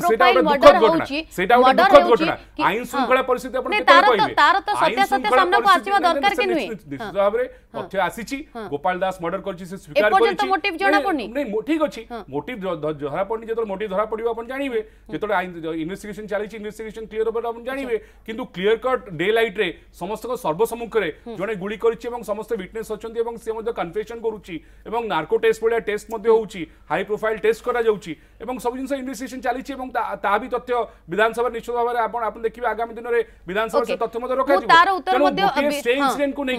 ସେଇଟା ଗୋଟେ ଦୁଃଖଦ ଘଟଣା ସେଇଟା ଗୋଟେ ଦୁଃଖଦ ଘଟଣା ଆଇନ ଶୃଙ୍ଖଳା ପରିସ୍ଥିତି ଆପଣ କେତେବେଳେ କହିବେ ଆଇନ ଶୃଙ୍ଖଳା ପରିସ୍ଥିତି ନିଶ୍ଚିତ ଭାବରେ ତଥ୍ୟ ଆସିଛି ଗୋପାଳ ଦାସ ମର୍ଡର କରିଛି ସେ ସ୍ୱୀକାର କରିଛି ନାଇଁ ଠିକ୍ ଅଛି ମୋଟିଭ ଧରା ପଡ଼ିନି ଯେତେବେଳେ ମୋଟିଭ ଧରା ପଡ଼ିବ ଆପଣ ଜାଣିବେ ଯେତେବେଳେ ଇନଭେଷ୍ଟିଗେସନ ଚାଲିଛି ଇନଭେଷ୍ଟିଗେସନ କ୍ଲିୟର ହେବ ଆପଣ ଜାଣିବେ କିନ୍ତୁ କ୍ଲିୟର କଟ୍ ଡେ ଲାଇଟ୍ରେ ସମସ୍ତଙ୍କ ସର୍ବସମ୍ମୁଖ সম্মুখে ଜଣେ গুড়ি କରିଛି এবং সমস্ত উইটনেস অনেক এবং সে কনফেসন করুছি এবং নার্কো টেস্ট ভাইয়া টেস্ট হচ্ছে হাই প্রোফাইল টেস্ট করা যাচ্ছে এবং সব জিনিস ইনভেস্টিগেশন চালছে এবং তা বি তথ্য বিধানসভা নিশ্চিত ভাবে আপন দেখবে আগামী দিনের বিধানসভা সে মধ্যে রখা ইনসিডেন্ট কু নেই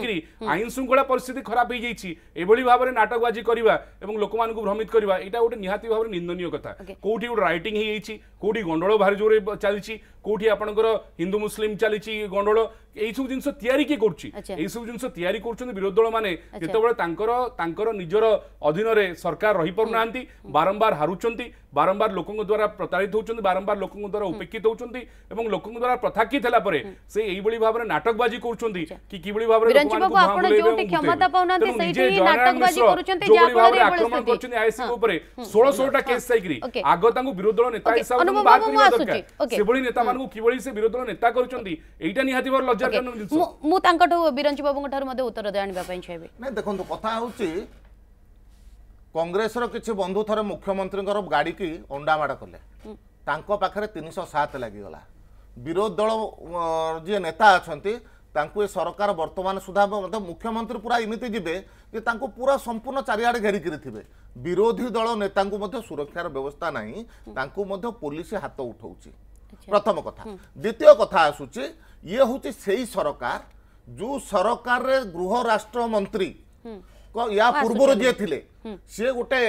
আইন শৃঙ্খলা পরিস্থিতি খারাপ হয়ে যাই এইভাবে ভাবে নাটকবাজি করা এবং লোক ভ্রমিত করা এটা গোটে নিহতি ভাবে নিন্দনীয় কথা কোটি গোটে রাইটিং হয়ে যাই কোটি গন্ডল ভারি জোরে চালছে কোটি আপনার হিন্দু মুসলিম চালিছি গন্ডোল সব জিনিস তৈরি কি করছি এই সব জিনিস তৈরি করছেন বিরোধী দল মানে যেতবে তাঁর তাঁর নিজের অধীনরে সরকার রহিপারু না বারম্বার হারুচ্ছেন বারম্বার লোক দ্বারা প্রতারিত হচ্ছেন বারম্বার লোক দ্বারা উপেক্ষিত হচ্ছেন এবং লোক দ্বারা প্রথাক্ষিত হেলা পরে সে এইভাবে ভাবে নাটকবাজি করছেন কি কিভাবে ভাবে আক্রমণ করছেন আইএসসি উপরে ষোল ষোলটা কেস থাইকি আগ তাঙ্কু বিরোধী দল নেতা হিসাবে বাহার করিবা দরকার সেভଳି নেতা মানুষ কিভাবে সে বিরোধী দল নেতা করছেন এইটা নিহাতি বড় লজ্জাজনক জিনিস মু তাঙ্কঠু বিরঞ্জি বাবুঙ্কঠার মধ্যে উত্তর জানিবা পাই চাইবে না দেখুন কথা হচ্ছে କଂଗ୍ରେସର କିଛି ବନ୍ଧୁ ଥରେ ମୁଖ୍ୟମନ୍ତ୍ରୀଙ୍କର ଗାଡ଼ିକି ଅଣ୍ଡାମାଡ଼ କଲେ ତାଙ୍କ ପାଖରେ ତିନିଶହ ସାତ ଲାଗିଗଲା ବିରୋଧୀ ଦଳ ଯିଏ ନେତା ଅଛନ୍ତି ତାଙ୍କୁ ଏ ସରକାର ବର୍ତ୍ତମାନ ସୁଦ୍ଧା ମଧ୍ୟ ମୁଖ୍ୟମନ୍ତ୍ରୀ ପୁରା ଏମିତି ଯିବେ ଯେ ତାଙ୍କୁ ପୁରା ସମ୍ପୂର୍ଣ୍ଣ ଚାରିଆଡ଼େ ଘେରିକିରି ଥିବେ ବିରୋଧୀ ଦଳ ନେତାଙ୍କୁ ମଧ୍ୟ ସୁରକ୍ଷାର ବ୍ୟବସ୍ଥା ନାହିଁ ତାଙ୍କୁ ମଧ୍ୟ ପୋଲିସ ହାତ ଉଠାଉଛି ପ୍ରଥମ କଥା ଦ୍ୱିତୀୟ କଥା ଆସୁଛି ଇଏ ହେଉଛି ସେଇ ସରକାର ଯେଉଁ ସରକାରରେ ଗୃହ ରାଷ୍ଟ୍ର ମନ୍ତ୍ରୀ ୟା ପୂର୍ବରୁ ଯିଏ ଥିଲେ ସିଏ ଗୋଟେ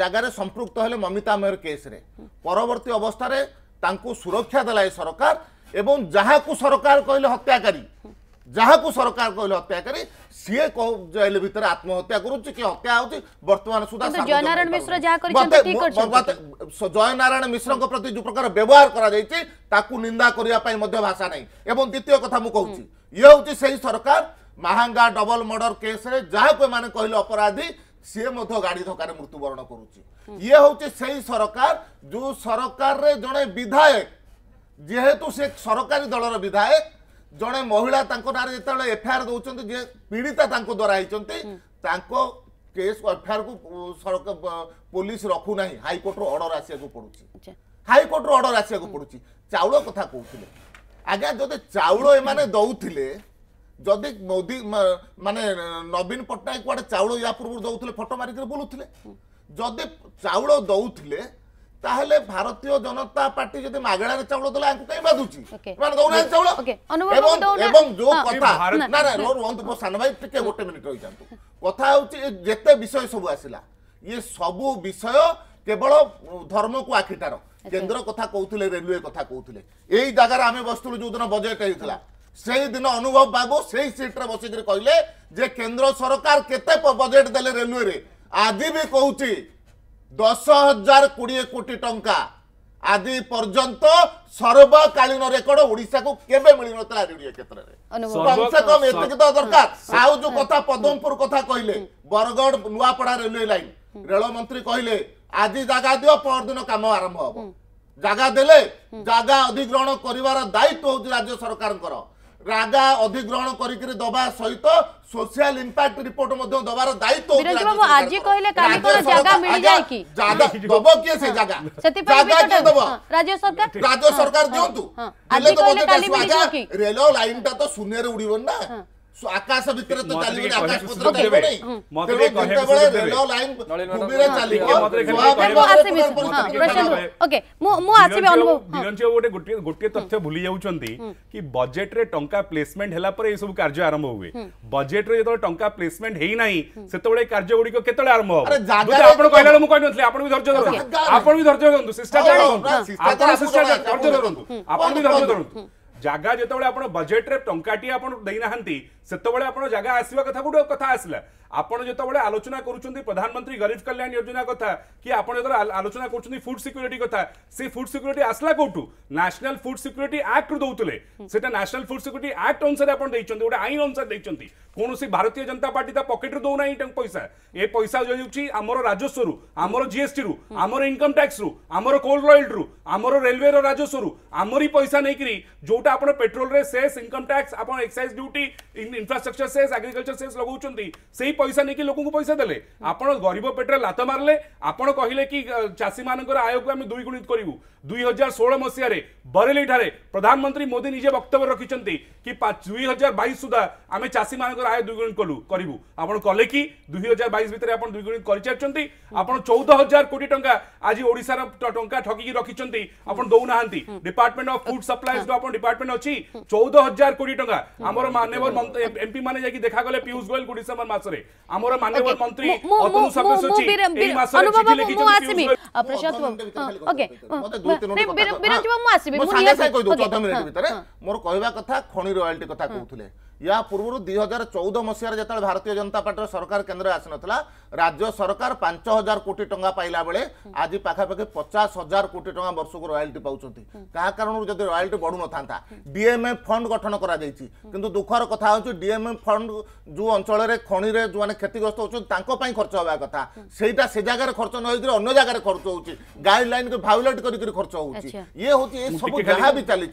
ଜାଗାରେ ସମ୍ପୃକ୍ତ ହେଲେ ମମିତା ମେହର କେସ୍ରେ ପରବର୍ତ୍ତୀ ଅବସ୍ଥାରେ ତାଙ୍କୁ ସୁରକ୍ଷା ଦେଲା ଏ ସରକାର ଏବଂ ଯାହାକୁ ସରକାର କହିଲେ ହତ୍ୟାକାରୀ ଯାହାକୁ ସରକାର କହିଲେ ହତ୍ୟାକାରୀ ସିଏ ଜେଲ ଭିତରେ ଆତ୍ମହତ୍ୟା କରୁଛି କି ହତ୍ୟା ହଉଛି ବର୍ତ୍ତମାନ ସୁଦ୍ଧା ଜୟନାରାୟଣ ମିଶ୍ର ଯାହା କରିଛନ୍ତି ଜୟନାରାୟଣ ମିଶ୍ରଙ୍କ ପ୍ରତି ଯୋଉ ପ୍ରକାର ବ୍ୟବହାର କରାଯାଇଛି ତାକୁ ନିନ୍ଦା କରିବା ପାଇଁ ମଧ୍ୟ ଭାଷା ନାହିଁ ଏବଂ ଦ୍ୱିତୀୟ କଥା ମୁଁ କହୁଛି ଇଏ ହଉଛି ସେହି ସରକାର ମାହାଙ୍ଗା ଡବଲ ମର୍ଡର କେସ୍ରେ ଯାହାକୁ ଏମାନେ କହିଲେ ଅପରାଧୀ ସିଏ ମଧ୍ୟ ଗାଡ଼ି ଧକ୍କାରେ ମୃତ୍ୟୁବରଣ କରୁଛି ଇଏ ହେଉଛି ସେଇ ସରକାର ଯେଉଁ ସରକାରରେ ଜଣେ ବିଧାୟକ ଯେହେତୁ ସେ ସରକାରୀ ଦଳର ବିଧାୟକ ଜଣେ ମହିଳା ତାଙ୍କ ନାଁରେ ଯେତେବେଳେ ଏଫଆଇଆର୍ ଦେଉଛନ୍ତି ଯିଏ ପୀଡ଼ିତା ତାଙ୍କ ଦ୍ୱାରା ହେଇଛନ୍ତି ତାଙ୍କ କେସ୍ ଏଫଆଇଆର୍କୁ ପୋଲିସ ରଖୁନାହିଁ ହାଇକୋର୍ଟରୁ ଅର୍ଡର ଆସିବାକୁ ପଡ଼ୁଛି ହାଇକୋର୍ଟରୁ ଅର୍ଡର ଆସିବାକୁ ପଡ଼ୁଛି ଚାଉଳ କଥା କହୁଥିଲେ ଆଜ୍ଞା ଯଦି ଚାଉଳ ଏମାନେ ଦଉଥିଲେ ଯଦି ମୋଦି ମାନେ ନବୀନ ପଟ୍ଟନାୟକ କୁଆଡ଼େ ଚାଉଳ ୟା ପୂର୍ବରୁ ଦେଉଥିଲେ ଫଟୋ ମାରିକିରି ବୁଲୁଥିଲେ ଯଦି ଚାଉଳ ଦେଉଥିଲେ ତାହେଲେ ଭାରତୀୟ ଜନତା ପାର୍ଟି ଯଦି ମାଗଣାରେ ଚାଉଳ ଦେଲା ଆଙ୍କୁ କାଇଁ ବାଧୁଛି ମାନେ ଦଉନାହାନ୍ତି ଚାଉଳ ଏବଂ ଯୋଉ କଥା ନା ନା ରୁହନ୍ତୁ ମୋ ସାନ ଭାଇ ଟିକେ ଗୋଟେ ମିନିଟ୍ ରହିଯାନ୍ତୁ କଥା ହେଉଛି ଯେତେ ବିଷୟ ସବୁ ଆସିଲା ଇଏ ସବୁ ବିଷୟ କେବଳ ଧର୍ମକୁ ଆଖିଟାର କେନ୍ଦ୍ର କଥା କହୁଥିଲେ ରେଲୱେ କଥା କହୁଥିଲେ ଏଇ ଜାଗାରେ ଆମେ ବସିଥିଲୁ ଯୋଉ ଦିନ ବଜେଟ୍ ହେଇଥିଲା ସେଇ ଦିନ ଅନୁଭବ ବାବୁ ସେଇ ସିଟ୍ରେ ବସିକିରି କହିଲେ ଯେ କେନ୍ଦ୍ର ସରକାର କେତେ ବଜେଟ୍ ଦେଲେ ରେଲୱେରେ ଆଜି ବି କହୁଛି ଦଶ ହଜାର କୋଡ଼ିଏ କୋଟି ଟଙ୍କା ଆଜି ପର୍ଯ୍ୟନ୍ତ ସର୍ବକାଳୀନ ରେକର୍ଡ ଓଡ଼ିଶାକୁ କେବେ ମିଳିନଥିଲା ରେଡିଓ କ୍ଷେତ୍ରରେ କମସେ କମ ଏତିକି ତ ଦରକାର ଆଉ ଯୋଉ କଥା ପଦମପୁର କଥା କହିଲେ ବରଗଡ ନୂଆପଡା ରେଲୱେ ଲାଇନ ରେଳମନ୍ତ୍ରୀ କହିଲେ ଆଜି ଜାଗା ଦିଅ ପରଦିନ କାମ ଆରମ୍ଭ ହବ ଜାଗା ଦେଲେ ଜାଗା ଅଧିଗ୍ରହଣ କରିବାର ଦାୟିତ୍ୱ ହଉଛି ରାଜ୍ୟ ସରକାରଙ୍କର ରାଗା ଅଧିଗ୍ରହଣ କରିକି ଦବା ସହିତ ସୋସିଆଲ ଇମ୍ପାକ୍ଟ ରିପୋର୍ଟ ମଧ୍ୟ ଦବାର ଦାୟିତ୍ୱ ଦବ କିଏ ସେ ଜାଗା ଜାଗା କିଏ ଦବ ରାଜ୍ୟ ସରକାର ଦିଅନ୍ତୁ ରେଳ ଲାଇନ ଟା ତ ଶୂନ୍ୟରେ ଉଡିବନି ନା ଆକାଶ ଭିତରେ ତ ଚାଲିବନି ଆକାଶ ପତ୍ର ଚାଲିବ ନାହିଁ ଯେତେବେଳେ ରେଳ ଲାଇନ ଭୂମିରେ ଚାଲିବ ଗୋଟେ ଗୋଟିଏ ଗୋଟିଏ ତଥ୍ୟ ଭୁଲି ଯାଉଛନ୍ତି କି ବଜେଟରେ ଟଙ୍କା ପ୍ଲେସମେଣ୍ଟ ହେଲା ପରେ ଏସବୁ କାର୍ଯ୍ୟ ଆରମ୍ଭ ହୁଏ ବଜେଟରେ ଯେତେବେଳେ ଟଙ୍କା ପ୍ଲେସମେଣ୍ଟ ହେଇନାହିଁ ସେତେବେଳେ କାର୍ଯ୍ୟ ଗୁଡ଼ିକ କେତେବେଳେ ଆରମ୍ଭ ହବ ଆପଣ କହିଲା ମୁଁ କହିନଥିଲି ଆପଣ ବି ଧୈର୍ଯ୍ୟ ଧରନ୍ତୁ ଆପଣ ବି ଧୈର୍ଯ୍ୟ ଧରନ୍ତୁ ଶିଷ୍ଟାଚାର ଆପଣ ବି ଧୈର୍ଯ୍ୟ ଧରନ୍ତୁ ಜಾಗ ಜೊತೆ ಆಪಣ ಬಜೆಟ್ರೆ ಟಂಕಾಟಿ ಆಪಣ ದೈನಾಹಂತಿ ସେତେବେଳେ ଆପଣ ଜାଗା ଆସିବା କଥା କୋଉଠି କଥା ଆସିଲା ଆପଣ ଯେତେବେଳେ ଆଲୋଚନା କରୁଛନ୍ତି ପ୍ରଧାନମନ୍ତ୍ରୀ ଗରିବ କଲ୍ୟାଣ ଯୋଜନା କଥା କି ଆପଣ ଯେତେବେଳେ ଆଲୋଚନା କରୁଛନ୍ତି ଫୁଡ୍ ସିକ୍ୟୁରିଟି କଥା ସେ ଫୁଡ୍ ସିକ୍ୟୁରିଟି ଆସିଲା କୋଉଠୁ ନ୍ୟାସନାଲ ଫୁଡ୍ ସିକ୍ୟୁରିଟି ଆକ୍ଟରୁ ଦେଉଥିଲେ ସେଟା ନ୍ୟାସନାଲ ଫୁଡ୍ ସିକ୍ୟୁରିଟି ଆକ୍ଟ ଅନୁସାରେ ଆପଣ ଦେଇଛନ୍ତି ଗୋଟେ ଆଇନ ଅନୁସାରେ ଦେଇଛନ୍ତି କୌଣସି ଭାରତୀୟ ଜନତା ପାର୍ଟି ତା ପକେଟରୁ ଦେଉନାହିଁ ପଇସା ଏ ପଇସା ଯାଉଛି ଆମର ରାଜସ୍ୱରୁ ଆମର ଜିଏସଟିରୁ ଆମର ଇନକମ୍ ଟ୍ୟାକ୍ସରୁ ଆମର କୋଲ୍ ଅଏଲ୍ରୁ ଆମର ରେଲୱେର ରାଜସ୍ୱରୁ ଆମରି ପଇସା ନେଇକିରି ଯୋଉଟା ଆପଣ ପେଟ୍ରୋଲରେ ସେସ୍ ଇନକମ୍ ଟ୍ୟାକ୍ସ ଆପଣ excise duty infrastructure cess agriculture cess ଲଗାଉଛନ୍ତି ସେଇ পইসা নেই লোক পইসা দেলে আপনার গরিব পেটরে লাত মারলে আপনার কহিলেন কি চাষী মানুষ আয়কু আমি দুই গুণিত করবু दुई हजार सोलह मसीह बरेली प्रधानमंत्री मोदी निजे वक्तव्य रखिंट कि दुई हजार बैस सुधा आम चाषी मान आय दुईगुणी कलु करूँ आप कले कि दुई हजार बैस भुईगुणी कर चौदह हजार कोटी टाँग आज ओडार टाँचा ठकिक रखिंट दौना department of food supplies department अच्छी चौदह हजार कोटी टाँव एमपी मैंने देखा गले पीयूष गोयल को डिसेबर मसने मंत्री अतनु सब्यसूची ମୋର କହିବା କଥା ଖଣି ରୟାଲଟି କଥା କହୁଥିଲେ या पूर्व दुई हजार चौदह मसीहार जो भारतीय जनता पार्टी सरकार केन्द्र आसनला राज्य सरकार पांच हजार कोटी टाँग पाइला बेले आज पाखापाखि पचास हजार कोटी टाँग वर्ष को रयाल्टी पाँच क्या कारण जब रयाल्टी बढ़ू ना डीएमएफ फंड गठन कर दुखर कथा हूँ डीएमएफ फंड जो अंचल खणी जो मैंने क्षतिग्रस्त होती खर्च हवा कथा से से जगार खर्च नई अगर जगार खर्च हो गाइडलाइन को भायोलेट कर खर्च हो सब जहाँ भी चली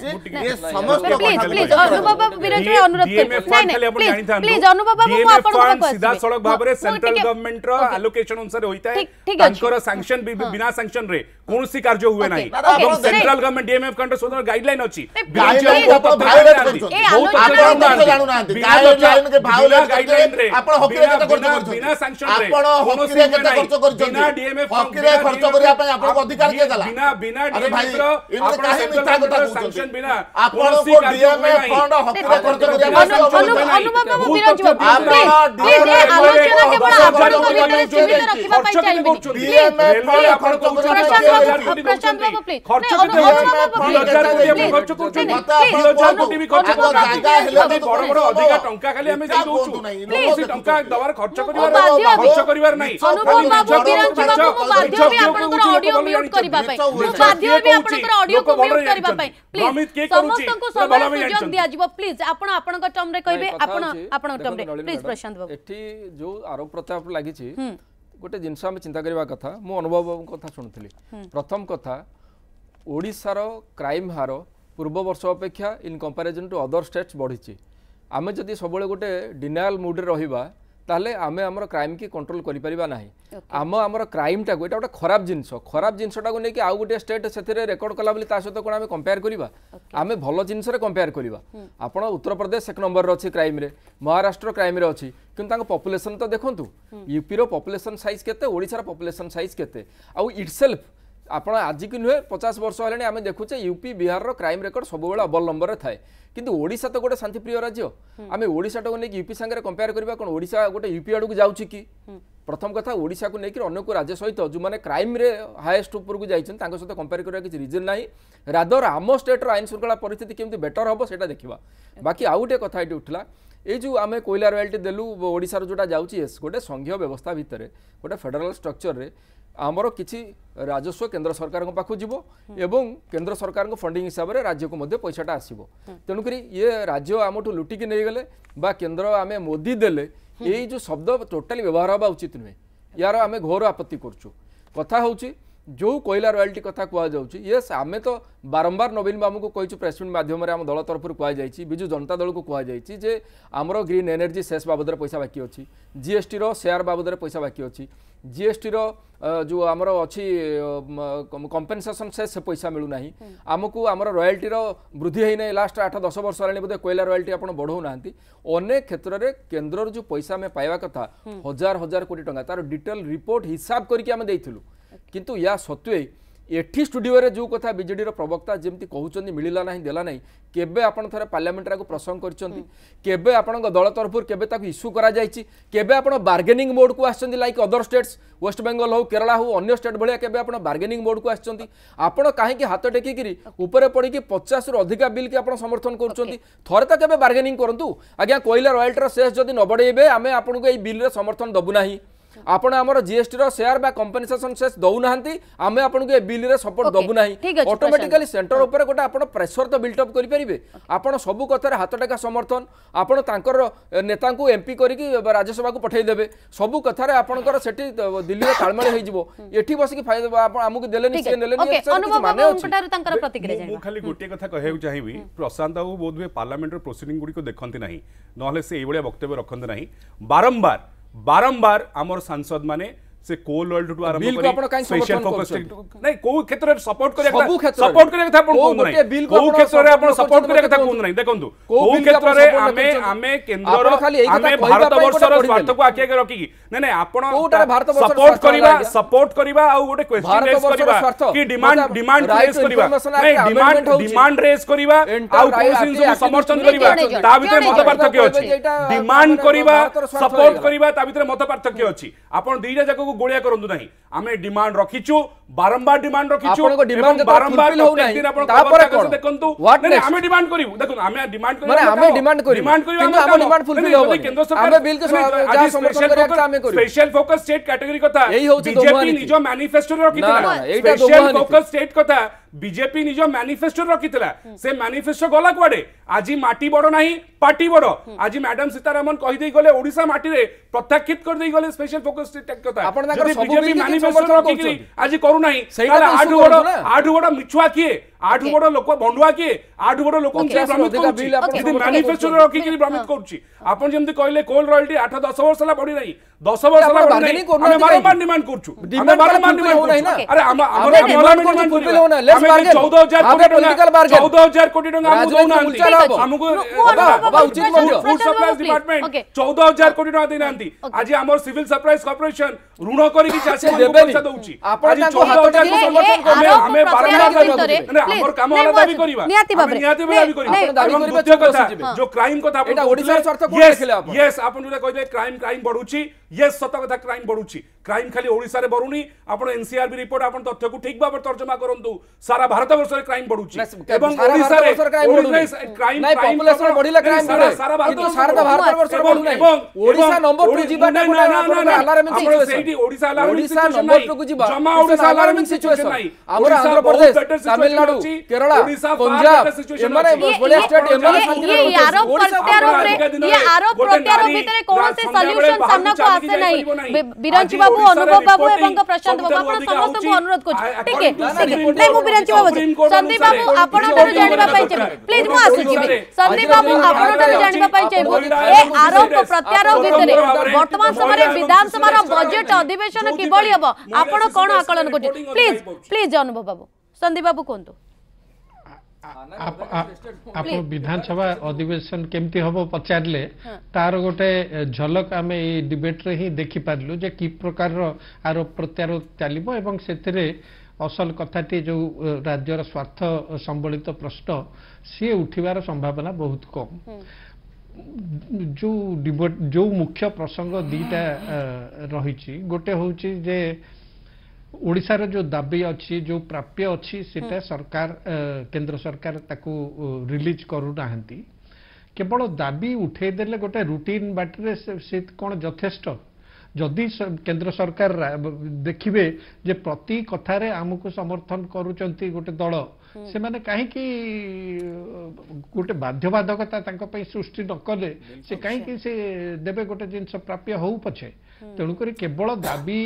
એફઆર ખાલી આપણે જાણીଥାନ୍ତୁ ପ୍ଲିଜ ଅନୁଭବ ବାବୁ ମୁଁ ଆପଣଙ୍କ ପାଖକୁ ଆସିବି ସିଧା ସଳଖ ଭାବରେ ସେଣ୍ଟ୍ରାଲ ଗଭର୍ଣ୍ଣମେଣ୍ଟର ଆଲୋକେସନ ଅନୁସାରେ ହୋଇଥାଏ ତାଙ୍କର ସାଂକ୍ସନ ବିନା ସାଂକ୍ସନ ରେ କୌଣସି କାର୍ଯ୍ୟ ହୁଏ ନାହିଁ ଏବଂ ସେଣ୍ଟ୍ରାଲ ଗଭର୍ଣ୍ଣମେଣ୍ଟ ଡିଏମଏଫ କଣ୍ଟ୍ରୋଲ ସ୍ୱତନ୍ତ୍ର ଗାଇଡଲାଇନ ଅଛି ବିନା ସାଂକ୍ସନ ରେ କୌଣସି ହୁଏ ନାହିଁ ବିନା ଡିଏମଏଫ ଖର୍ଚ୍ଚ କରିବା ପାଇଁ ଆପଣଙ୍କ ଅଧିକାର ଦିଆଗଲା ବିନା ବିନା ଡିଏମଏଫ ଆପଣ କାହିଁ ମିଥ୍ୟା କଥା କହୁଛନ୍ତି ଆପଣଙ୍କ ଡିଏମଏଫ ଫଣ୍ଡ ହକିରେ ଖର୍ଚ୍ଚ କରିବା ପାଇଁ ଅନୁଭବ ବାବୁ ବିରାଜ ବାବୁ ପ୍ଲିଜ ଏ ଆଲୋଚନା କେବଳ ଆପଣଙ୍କ ଭିତରେ ସୀମିତ ରଖିବା ପାଇଁ ଚାହିଁବେନି ପ୍ରଶାନ୍ତ ବାବୁ ପ୍ରଶାନ୍ତ ବାବୁ ପ୍ଲିଜ ଅନୁଭବ ବାବୁ ପ୍ଲିଜ ସମସ୍ତଙ୍କୁ ସମୟ ସୁଯୋଗ ଦିଆଯିବ ପ୍ଲିଜ ଆପଣ ଆପଣଙ୍କ ଟର୍ମ ଟର୍ମ କହିବେ ଆପଣ ଆପଣଙ୍କ ଟର୍ମ ରେ ପ୍ରଶାନ୍ତ ବାବୁ ଏଠି ଯୋଉ ଆରୋପ ପ୍ରତ୍ୟାରୋପ ଲାଗିଛି ଗୋଟେ ଜିନିଷ ଆମେ ଚିନ୍ତା କରିବା କଥା ମୁଁ ଅନୁଭବ ବାବୁଙ୍କ କଥା ଶୁଣୁଥିଲି ପ୍ରଥମ କଥା ଓଡ଼ିଶାର କ୍ରାଇମ୍ ହାର ପୂର୍ବ ବର୍ଷ ଅପେକ୍ଷା in comparison to other states ବଢ଼ିଛି ଆମେ ଯଦି ସବୁବେଳେ ଗୋଟେ ଡିନାଏଲ୍ ମୁଡ଼୍ରେ ରହିବା ତାହେଲେ ଆମେ ଆମର କ୍ରାଇମ୍କି କଣ୍ଟ୍ରୋଲ କରିପାରିବା ନାହିଁ ଆମ ଆମର କ୍ରାଇମ୍ଟାକୁ ଏଇଟା ଗୋଟେ ଖରାପ ଜିନିଷ ଖରାପ ଜିନିଷଟାକୁ ନେଇକି ଆଉ ଗୋଟିଏ ଷ୍ଟେଟ୍ ସେଥିରେ ରେକର୍ଡ କଲା ବୋଲି ତା ସହିତ କ'ଣ ଆମେ କମ୍ପେୟାର କରିବା ଆମେ ଭଲ ଜିନିଷରେ କମ୍ପେୟାର କରିବା ଆପଣ ଉତ୍ତରପ୍ରଦେଶ ଏକ ନମ୍ବରରେ ଅଛି କ୍ରାଇମ୍ରେ ମହାରାଷ୍ଟ୍ର କ୍ରାଇମ୍ରେ ଅଛି କିନ୍ତୁ ତାଙ୍କ ପପୁଲେସନ୍ ତ ଦେଖନ୍ତୁ ୟୁପିର ପପୁଲେସନ୍ ସାଇଜ୍ କେତେ ଓଡ଼ିଶାର ପପୁଲେସନ୍ ସାଇଜ୍ କେତେ ଆଉ ଇଟ୍ସେଲ୍ଫ আপনার আজকে নুহে পচাশ বর্ষ হলে আমি দেখুছে ইউপি বিহার ক্রাইম রেকর্ড সবুলে অবল নম্বরের থাকে কিন্তু ওড়শা তো গোটে শান্তিপ্রিয় রাজ্য আমি ওড়শাটা নিয়ে ইউপি সাংে কম্পেয়ার করা কোণ ওড়শা গোটে ইউপি আড়ক যাচ্ছি কি প্রথম কথা ওড়শা নিয়ে অন্য কেউ রাজ্য সহ যে ক্রাইম্রে হায়েস্ট উপরক যাই সহ কম্পেয়ার করার কিছু রিজন না রাদর আম স্টেটর আইন শৃঙ্খলা পরিস্থিতি কেমি বেটর হব সেটা দেখা বাকি আউ গোটে কথা এটি উঠলা এই যে আমি কয়লা রয়ালটি দেলু ওড়শার যেটা যাচ্ছি গোটে সংঘীয় ব্যবস্থা ভিতরে গোটে ফেডেরাল স্ট্রকচরের ଆମର କିଛି ରାଜସ୍ୱ କେନ୍ଦ୍ର ସରକାରଙ୍କ ପାଖକୁ ଯିବ ଏବଂ କେନ୍ଦ୍ର ସରକାରଙ୍କ ଫଣ୍ଡିଂ ହିସାବରେ ରାଜ୍ୟକୁ ମଧ୍ୟ ପଇସାଟା ଆସିବ ତେଣୁକରି ଇଏ ରାଜ୍ୟ ଆମଠୁ ଲୁଟିକି ନେଇଗଲେ ବା କେନ୍ଦ୍ର ଆମେ ମୋଦି ଦେଲେ ଏଇ ଯେଉଁ ଶବ୍ଦ ଟୋଟାଲି ବ୍ୟବହାର ହେବା ଉଚିତ ନୁହେଁ ୟାର ଆମେ ଘୋର ଆପତ୍ତି କରୁଛୁ କଥା ହେଉଛି ଯେଉଁ କୋଇଲା ରୟାଲିଟି କଥା କୁହାଯାଉଛି ୟେସ୍ ଆମେ ତ ବାରମ୍ବାର ନବୀନ ବାବୁଙ୍କୁ କହିଛୁ ପ୍ରେସମିଟ୍ ମାଧ୍ୟମରେ ଆମ ଦଳ ତରଫରୁ କୁହାଯାଇଛି ବିଜୁ ଜନତା ଦଳକୁ କୁହାଯାଇଛି ଯେ ଆମର ଗ୍ରୀନ୍ ଏନର୍ଜି ସେସ୍ ବାବଦରେ ପଇସା ବାକି ଅଛି ଜିଏସ୍ଟିର ସେୟାର ବାବଦରେ ପଇସା ବାକି ଅଛି জিএসটির যে আমার অছি কম্পেনসেসন সে সে পয়সা মিলু না আমকু আমার রয়ালটির বৃদ্ধি হয়ে না লাস্ট আঠ দশ বর্ষ হল বোধে কয়লা রয়ালটি আপনার বড়াও না অনেক ক্ষেত্রে কেন্দ্রর যে পয়সা আমি পাইবা কথা হাজার হাজার কোটি টাকা তার ডিটেল রিপোর্ট হিসাব করি আমি কিন্তু ইয়া সত্ত্বে ଏଠି ଷ୍ଟୁଡିଓରେ ଯେଉଁ କଥା ବିଜେଡ଼ିର ପ୍ରବକ୍ତା ଯେମିତି କହୁଛନ୍ତି ମିଳିଲା ନାହିଁ ଦେଲା ନାହିଁ କେବେ ଆପଣ ଥରେ ପାର୍ଲାମେଣ୍ଟରେ ଆକୁ ପ୍ରସଙ୍ଗ କରିଛନ୍ତି କେବେ ଆପଣଙ୍କ ଦଳ ତରଫରୁ କେବେ ତାକୁ ଇସ୍ୟୁ କରାଯାଇଛି କେବେ ଆପଣ ବାର୍ଗେନିଂ ବୋର୍ଡ଼କୁ ଆସିଛନ୍ତି ଲାଇକ୍ ଅଦର ଷ୍ଟେଟ୍ସ ୱେଷ୍ଟବେଙ୍ଗଲ ହେଉ କେରଳ ହେଉ ଅନ୍ୟ ଷ୍ଟେଟ୍ ଭଳିଆ କେବେ ଆପଣ ବାର୍ଗେନିଂ ବୋର୍ଡ଼କୁ ଆସିଛନ୍ତି ଆପଣ କାହିଁକି ହାତ ଟେକିକିରି ଉପରେ ପଡ଼ିକି ପଚାଶରୁ ଅଧିକା ବିଲ୍କି ଆପଣ ସମର୍ଥନ କରୁଛନ୍ତି ଥରେ ତ କେବେ ବାର୍ଗେନିଂ କରନ୍ତୁ ଆଜ୍ଞା କୋଇଲା ରୟାଲ୍ଟିର ସେସ୍ ଯଦି ନ ବଢ଼େଇବେ ଆମେ ଆପଣଙ୍କୁ ଏଇ ବିଲ୍ରେ ସମର୍ଥନ ଦେବୁ ନାହିଁ ଆପଣ ଆମର ଜିଏସ୍ଟିର ସେୟାର ବା କମ୍ପେନସେସନ ସେସ୍ ଦେଉନାହାନ୍ତି ଆମେ ଆପଣଙ୍କୁ ଏ ବିଲ୍ରେ ସପୋର୍ଟ ଦେବୁ ନାହିଁ ଅଟୋମେଟିକାଲି ସେଣ୍ଟର ଉପରେ ଗୋଟେ ଆପଣ ପ୍ରେସର ତ ବିଲ୍ଟଅପ୍ କରିପାରିବେ ଆପଣ ସବୁ କଥାରେ ହାତ ଟେକା ସମର୍ଥନ ଆପଣ ତାଙ୍କର ନେତାଙ୍କୁ ଏମ୍ପି କରିକି ରାଜ୍ୟସଭାକୁ ପଠାଇଦେବେ ସବୁ କଥାରେ ଆପଣଙ୍କର ସେଠି ଦିଲ୍ଲୀରେ ତାଳମେଳ ହେଇଯିବ ଏଠି ବସିକି ଆମକୁ ଦେଲେନି ସିଏ ନେଲେନି ମୁଁ ଖାଲି ଗୋଟିଏ କଥା କହିବାକୁ ଚାହିଁବି ପ୍ରଶାନ୍ତ ବାବୁ ବୋଧହୁଏ ପାର୍ଲାମେଣ୍ଟର ପ୍ରୋସିଡିଂ ଗୁଡ଼ିକୁ ଦେଖନ୍ତି ନାହିଁ ନହେଲେ ସେ ଏଇଭଳିଆ ବକ୍ତବ୍ୟ ରଖନ୍ତି ନାହିଁ ବାରମ୍ବାର ବାରମ୍ବାର ଆମର ସାଂସଦମାନେ ସେ କୋଲ ୱାର୍ଲଡ ଠୁ ଆରମ୍ଭ କରି ଆପଣ କାଇଁ ସ୍ପେଶାଲ ଫୋକସ୍ ନାଇଁ କୋଉ କ୍ଷେତ୍ରରେ ସପୋର୍ଟ କରିବା କଥା ସପୋର୍ଟ କରିବା କଥା ଆପଣ କହୁନ୍ତୁ ନାହିଁ କୋଉ କ୍ଷେତ୍ରରେ ଆପଣ ସପୋର୍ଟ କରିବା କଥା କହୁନ୍ତୁ ନାହିଁ ଦେଖନ୍ତୁ କୋଉ କ୍ଷେତ୍ରରେ ଆମେ ଆମେ କେନ୍ଦ୍ରର ଆମେ ଭାରତବର୍ଷର ସ୍ୱାର୍ଥକୁ ଆଖି ଆଗରେ ରଖିକି ନାଇଁ ନାଇଁ ଆପଣ ସପୋର୍ଟ କରିବା ସପୋର୍ଟ କରିବା ଆଉ ଗୋଟେ କ୍ୱେଶ୍ଚନ ରେଜ୍ କରିବା କି ଡିମାଣ୍ଡ ଡିମାଣ୍ଡ ରେଜ୍ କରିବା ନାଇଁ ଡିମାଣ୍ଡ ଡିମାଣ୍ଡ ରେଜ୍ କରିବା ଆଉ କୌଣସି ଜିନିଷକୁ ସମର୍ଥନ କରିବା ତା ଭିତରେ ମତ ପାର୍ଥକ୍ୟ ଅଛି ଡିମାଣ୍ଡ କରିବା ସପୋର୍ଟ କରିବା ତା ଭିତରେ ମତ ପାର୍ଥକ୍ୟ ଅଛି ଆପଣ ଦିଟା ଯାକକୁ को गोळ्या करू नाही आम्ही डिमांड रखिଛୁ বারম্বার ডিমান্ড রকিছু বারম্বার প্রত্যেকদিন আপন তারপরে কোন দেখন্তু না আমি ডিমান্ড করিব দেখুন আমি ডিমান্ড করিব মানে আমি ডিমান্ড করিব ডিমান্ড করিব কিন্তু আমার ডিমান্ড ফুলফিল হবে কেন্দ্র সরকার আমি বিল কে যা সমর্থন করি আমি করি স্পেশাল ফোকাস স্টেট ক্যাটাগরি কথা বিজেপি নিজ ম্যানিফেস্টো রকিছিল স্পেশাল ফোকাস স্টেট কথা ବିଜେପି ନିଜ ମ୍ୟାନିଫେଷ୍ଟୋ ରଖିଥିଲା ସେ ମ୍ୟାନିଫେଷ୍ଟୋ ଗଲା କୁଆଡେ ଆଜି ମାଟି ବଡ ନାହିଁ ପାର୍ଟି ବଡ ଆଜି ମ୍ୟାଡାମ ସୀତାରାମନ କହିଦେଇ ଗଲେ ଓଡ଼ିଶା ମାଟିରେ ପ୍ରତ୍ୟାଖ୍ୟାତ କରିଦେଇ ଗଲେ ସ୍ପେଶାଲ ଫୋକସ୍ କଥା ଆପଣ ବିଜେପି ମ୍ୟାନିଫେଷ୍ଟୋ ରଖିକି ଆଜି କରୁନାହିଁ ଆଠୁ ବଡ ଆଠୁ ବଡ ମିଛୁଆ କିଏ ଆଠ ବଡ ଲୋକ ଭଣ୍ଡୁଆ କିଏ ଆଠ ବଡ ଲୋକ ସେ ଭ୍ରମିତ କରୁଛି ମ୍ୟାନିଫେଷ୍ଟୋରେ ରଖିକିରି ଭ୍ରମିତ କରୁଛି ଆପଣ ଯେମିତି କହିଲେ କୋଲ ରୟାଲଟି ଆଠ ଦଶ ବର୍ଷ ହେଲା ବଢିନାହିଁ ଦଶ ବର୍ଷ ହେଲା ବଢିନାହିଁ ଆମେ ଡିମାଣ୍ଡ କରୁଛୁ ଚଉଦ ହଜାର କୋଟି ଟଙ୍କା ଚଉଦ ହଜାର କୋଟି ଟଙ୍କା ଆମକୁ ଦଉନାହାନ୍ତି ଆମକୁ ଡିପାର୍ଟମେଣ୍ଟ ଚଉଦ ହଜାର କୋଟି ଟଙ୍କା ଦେଇନାହାନ୍ତି ଆଜି ଆମର ସିଭିଲ ସପ୍ଲାଇଜ୍ କର୍ପୋରେସନ ଋଣ କରିକି ଚାଷୀ ପଇସା ଦଉଛି ଚଉଦ ହଜାର ଆମେ ବାରମ୍ବାର ପ୍ଲିଜ୍ ଆମର କାମ ହେଲା ଦାବି କରିବା ନିହାତି ଭାବରେ ନିହାତି ଭାବରେ ଦାବି କରିବା ଆପଣ ଦାବି କରିବା ଯୋଉ କଥା ଯୋଉ କ୍ରାଇମ୍ କଥା ଆପଣ ଏଟା ଓଡ଼ିଶାର ସର୍ତ୍ତ କୋଉ ଦେଖିଲେ ଆପଣ ୟେସ୍ ଆପଣ ଯୋଉଟା କହିଲେ କ୍ରାଇମ୍ କ୍ରାଇମ୍ ବଢୁଛି ୟେସ୍ ସତ କଥା କ୍ରାଇମ୍ ବଢୁଛି କ୍ରାଇମ୍ ଖାଲି ଓଡ଼ିଶାରେ ବଢୁନି ଆପଣ ଏନସିଆରବି ରିପୋର୍ଟ ଆପଣ ତଥ୍ୟକୁ ଠିକ୍ ଭାବରେ ତର୍ଜମା କରନ୍ତୁ ସାରା ଭାରତ ବର୍ଷରେ କ୍ରାଇମ୍ ବଢୁଛି ଏବଂ ଓଡ଼ିଶାରେ କ୍ରାଇମ୍ ପପୁଲେସନ୍ ବଢିଲା କ୍ରାଇମ୍ ସାରା ଭାରତ ସାରା ଭାରତ ବର୍ଷରେ ବଢୁ ନାହିଁ ଏବଂ ଓଡ଼ିଶା ନମ୍ବର 2 ଯିବାଟା ନା ନା ନା ଆଲାର୍ମିଂ ସିଚୁଏସନ୍ ସେଇଠି ଓଡ଼ିଶା ଆଲାର୍ମିଂ ସିଚୁଏସନ୍ ଜମା ଓଡ଼ିଶା ଆଲାର୍ମିଂ ସିଚୁଏସନ୍ ନାହିଁ ଆମର ଆନ୍ଧ୍ରପ୍ରଦେଶ ତାମିଲନାଡୁ କରୁଛି କେରଳ ପଞ୍ଜାବ ଏମାନେ ଭଳିଆ ଷ୍ଟେଟ୍ ଏମାନେ ଶାନ୍ତିରେ ରହୁଛନ୍ତି ଇଏ ଆରୋପ ପ୍ରତ୍ୟାରୋପ ଭିତରେ କୌଣସି ସଲ୍ୟୁସନ ସାମ୍ନାକୁ ଆସେ ନାହିଁ ବିରଞ୍ଚି ବାବୁ ଅନୁଭବ ବାବୁ ଏବଂ ପ୍ରଶାନ୍ତ ବାବୁ ଆପଣ ସମସ୍ତଙ୍କୁ ଅନୁରୋଧ କରୁଛି ଟିକେ ନାଇଁ ମୁଁ ବିରଞ୍ଚି ବାବୁ ସନ୍ଦୀପ ବାବୁ ଆପଣଙ୍କଠାରୁ ଜାଣିବା ପାଇଁ ଚାହିଁବି ପ୍ଲିଜ ମୁଁ ଆସୁଛି ସନ୍ଦୀପ ବାବୁ ଆପଣଙ୍କଠାରୁ ଜାଣିବା ପାଇଁ ଚାହିଁବୁ ଏ ଆରୋପ ପ୍ରତ୍ୟାରୋପ ଭିତରେ ବର୍ତ୍ତମାନ ସମୟରେ ବିଧାନସଭାର ବଜେଟ ଅଧିବେଶନ କିଭଳି ହେବ ଆପଣ କ'ଣ ଆକଳନ କରୁଛନ୍ତି ପ୍ଲିଜ ପ୍ଲିଜ ଅନୁଭବ ବାବୁ ସନ୍ଦୀପ ବାବୁ କୁହନ୍ତୁ आप विधानसभा अधिवेशन केमी हम पचारे तार गोटे झलक आम येट्रे हि देखिपारू जे कि प्रकार आरोप प्रत्यारोप चलो से असल कथाटी जो राज्यर स्वार्थ संबलित प्रश्न सी उठार संभावना बहुत कम जो डिबेट जो मुख्य प्रसंग दीटा रही गोटे हूँ जे आ, ओडार जो दाबी अच्छी जो प्राप्य अच्छी से हम्म। सरकार केंद्र सरकार ताकु रिलीज करूना केवल दाबी उठेदे गोटे रुटीन बाटे कौन यथेष जदि केंद्र सरकार देखिए जे प्रति कथार आमको समर्थन करुं गोटे दल हम्म। से मैंने कहीं गोटे बाध्यवाधकता सृष्टि नक से कहीं से देवे गोटे जिनस प्राप्य हो पछे ତେଣୁକରି କେବଳ ଦାବି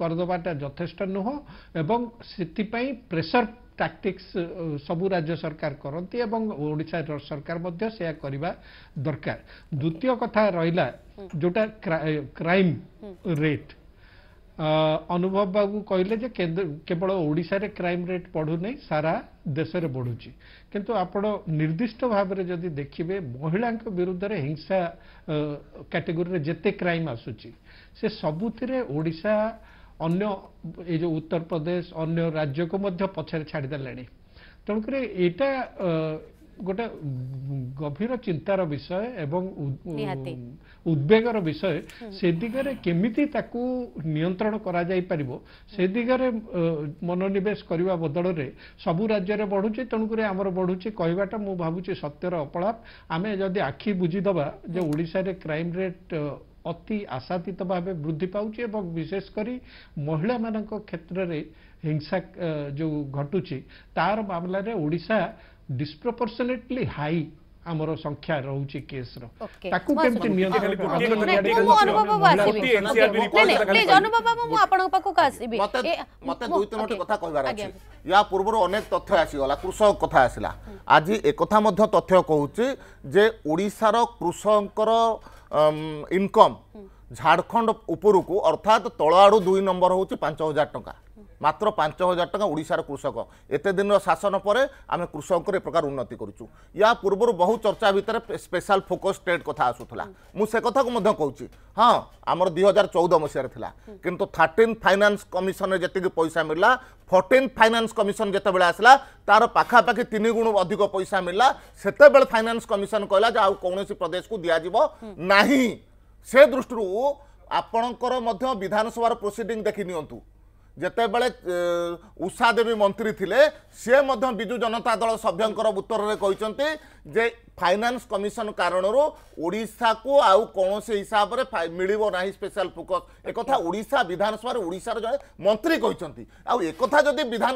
କରିଦେବାଟା ଯଥେଷ୍ଟ ନୁହଁ ଏବଂ ସେଥିପାଇଁ ପ୍ରେସର ଟାକ୍ଟିକ୍ସ ସବୁ ରାଜ୍ୟ ସରକାର କରନ୍ତି ଏବଂ ଓଡ଼ିଶା ସରକାର ମଧ୍ୟ ସେୟା କରିବା ଦରକାର ଦ୍ୱିତୀୟ କଥା ରହିଲା ଯେଉଁଟା କ୍ରାଇମ୍ ରେଟ୍ ଅନୁଭବ ବାବୁ କହିଲେ ଯେ କେବଳ ଓଡ଼ିଶାରେ କ୍ରାଇମ୍ ରେଟ୍ ପଢ଼ୁନାହିଁ ସାରା ଦେଶରେ ବଢ଼ୁଛି କିନ୍ତୁ ଆପଣ ନିର୍ଦ୍ଦିଷ୍ଟ ଭାବରେ ଯଦି ଦେଖିବେ ମହିଳାଙ୍କ ବିରୁଦ୍ଧରେ ହିଂସା କାଟେଗୋରିରେ ଯେତେ କ୍ରାଇମ୍ ଆସୁଛି ସେ ସବୁଥିରେ ଓଡ଼ିଶା ଅନ୍ୟ ଏ ଯେଉଁ ଉତ୍ତରପ୍ରଦେଶ ଅନ୍ୟ ରାଜ୍ୟକୁ ମଧ୍ୟ ପଛରେ ଛାଡ଼ିଦେଲେଣି ତେଣୁକରି ଏଇଟା ଗୋଟେ ଗଭୀର ଚିନ୍ତାର ବିଷୟ ଏବଂ ଉଦ୍ବେଗର ବିଷୟ ସେ ଦିଗରେ କେମିତି ତାକୁ ନିୟନ୍ତ୍ରଣ କରାଯାଇପାରିବ ସେ ଦିଗରେ ମନୋନିବେଶ କରିବା ବଦଳରେ ସବୁ ରାଜ୍ୟରେ ବଢ଼ୁଛି ତେଣୁକରି ଆମର ବଢ଼ୁଛି କହିବାଟା ମୁଁ ଭାବୁଛି ସତ୍ୟର ଅପଳାପ ଆମେ ଯଦି ଆଖି ବୁଝିଦେବା ଯେ ଓଡ଼ିଶାରେ କ୍ରାଇମ୍ ରେଟ୍ ଅତି ଆଶାତୀତ ଭାବେ ବୃଦ୍ଧି ପାଉଛି ଏବଂ ବିଶେଷ କରି ମହିଳାମାନଙ୍କ କ୍ଷେତ୍ରରେ ହିଂସା ଯେଉଁ ଘଟୁଛି ତାର ମାମଲାରେ ଓଡ଼ିଶା ଡିସପ୍ରପୋର୍ସନେଟଲି ହାଇ ଆମର ସଂଖ୍ୟା ରହୁଛି କେସ୍ର ତାକୁ କେମିତି ଅନେକ ତଥ୍ୟ ଆସିଗଲା କୃଷକ କଥା ଆସିଲା ଆଜି ଏକଥା ମଧ୍ୟ ତଥ୍ୟ କହୁଛି ଯେ ଓଡ଼ିଶାର କୃଷକଙ୍କର ଇନକମ୍ ଝାଡ଼ଖଣ୍ଡ ଉପରକୁ ଅର୍ଥାତ୍ ତଳ ଆଡ଼ୁ ଦୁଇ ନମ୍ବର ହେଉଛି ପାଞ୍ଚ ହଜାର ଟଙ୍କା ମାତ୍ର ପାଞ୍ଚ ହଜାର ଟଙ୍କା ଓଡ଼ିଶାର କୃଷକ ଏତେ ଦିନର ଶାସନ ପରେ ଆମେ କୃଷକଙ୍କର ଏ ପ୍ରକାର ଉନ୍ନତି କରୁଛୁ ୟା ପୂର୍ବରୁ ବହୁ ଚର୍ଚ୍ଚା ଭିତରେ ସ୍ପେଶାଲ ଫୋକସ୍ ଷ୍ଟେଟ୍ କଥା ଆସୁଥିଲା ମୁଁ ସେ କଥାକୁ ମଧ୍ୟ କହୁଛି ହଁ ଆମର ଦୁଇ ହଜାର ଚଉଦ ମସିହାରେ ଥିଲା କିନ୍ତୁ ଥାର୍ଟିନ୍ ଫାଇନାନ୍ସ କମିଶନରେ ଯେତିକି ପଇସା ମିଳିଲା ଫୋର୍ଟିନ୍ ଫାଇନାନ୍ସ କମିଶନ ଯେତେବେଳେ ଆସିଲା ତା'ର ପାଖାପାଖି ତିନି ଗୁଣ ଅଧିକ ପଇସା ମିଳିଲା ସେତେବେଳେ ଫାଇନାନ୍ସ କମିଶନ କହିଲା ଯେ ଆଉ କୌଣସି ପ୍ରଦେଶକୁ ଦିଆଯିବ ନାହିଁ ସେ ଦୃଷ୍ଟିରୁ ଆପଣଙ୍କର ମଧ୍ୟ ବିଧାନସଭାର ପ୍ରୋସିଡିଂ ଦେଖି ନିଅନ୍ତୁ ଯେତେବେଳେ ଉଷା ଦେବୀ ମନ୍ତ୍ରୀ ଥିଲେ ସିଏ ମଧ୍ୟ ବିଜୁ ଜନତା ଦଳ ସଭ୍ୟଙ୍କର ଉତ୍ତରରେ କହିଛନ୍ତି ଯେ ଫାଇନାନ୍ସ କମିଶନ କାରଣରୁ ଓଡ଼ିଶାକୁ ଆଉ କୌଣସି ହିସାବରେ ମିଳିବ ନାହିଁ ସ୍ପେଶାଲ ଫୋକସ୍ ଏକଥା ଓଡ଼ିଶା ବିଧାନସଭାରେ ଓଡ଼ିଶାର ଜଣେ ମନ୍ତ୍ରୀ କହିଛନ୍ତି ଆଉ ଏକଥା ଯଦି ବିଧାନ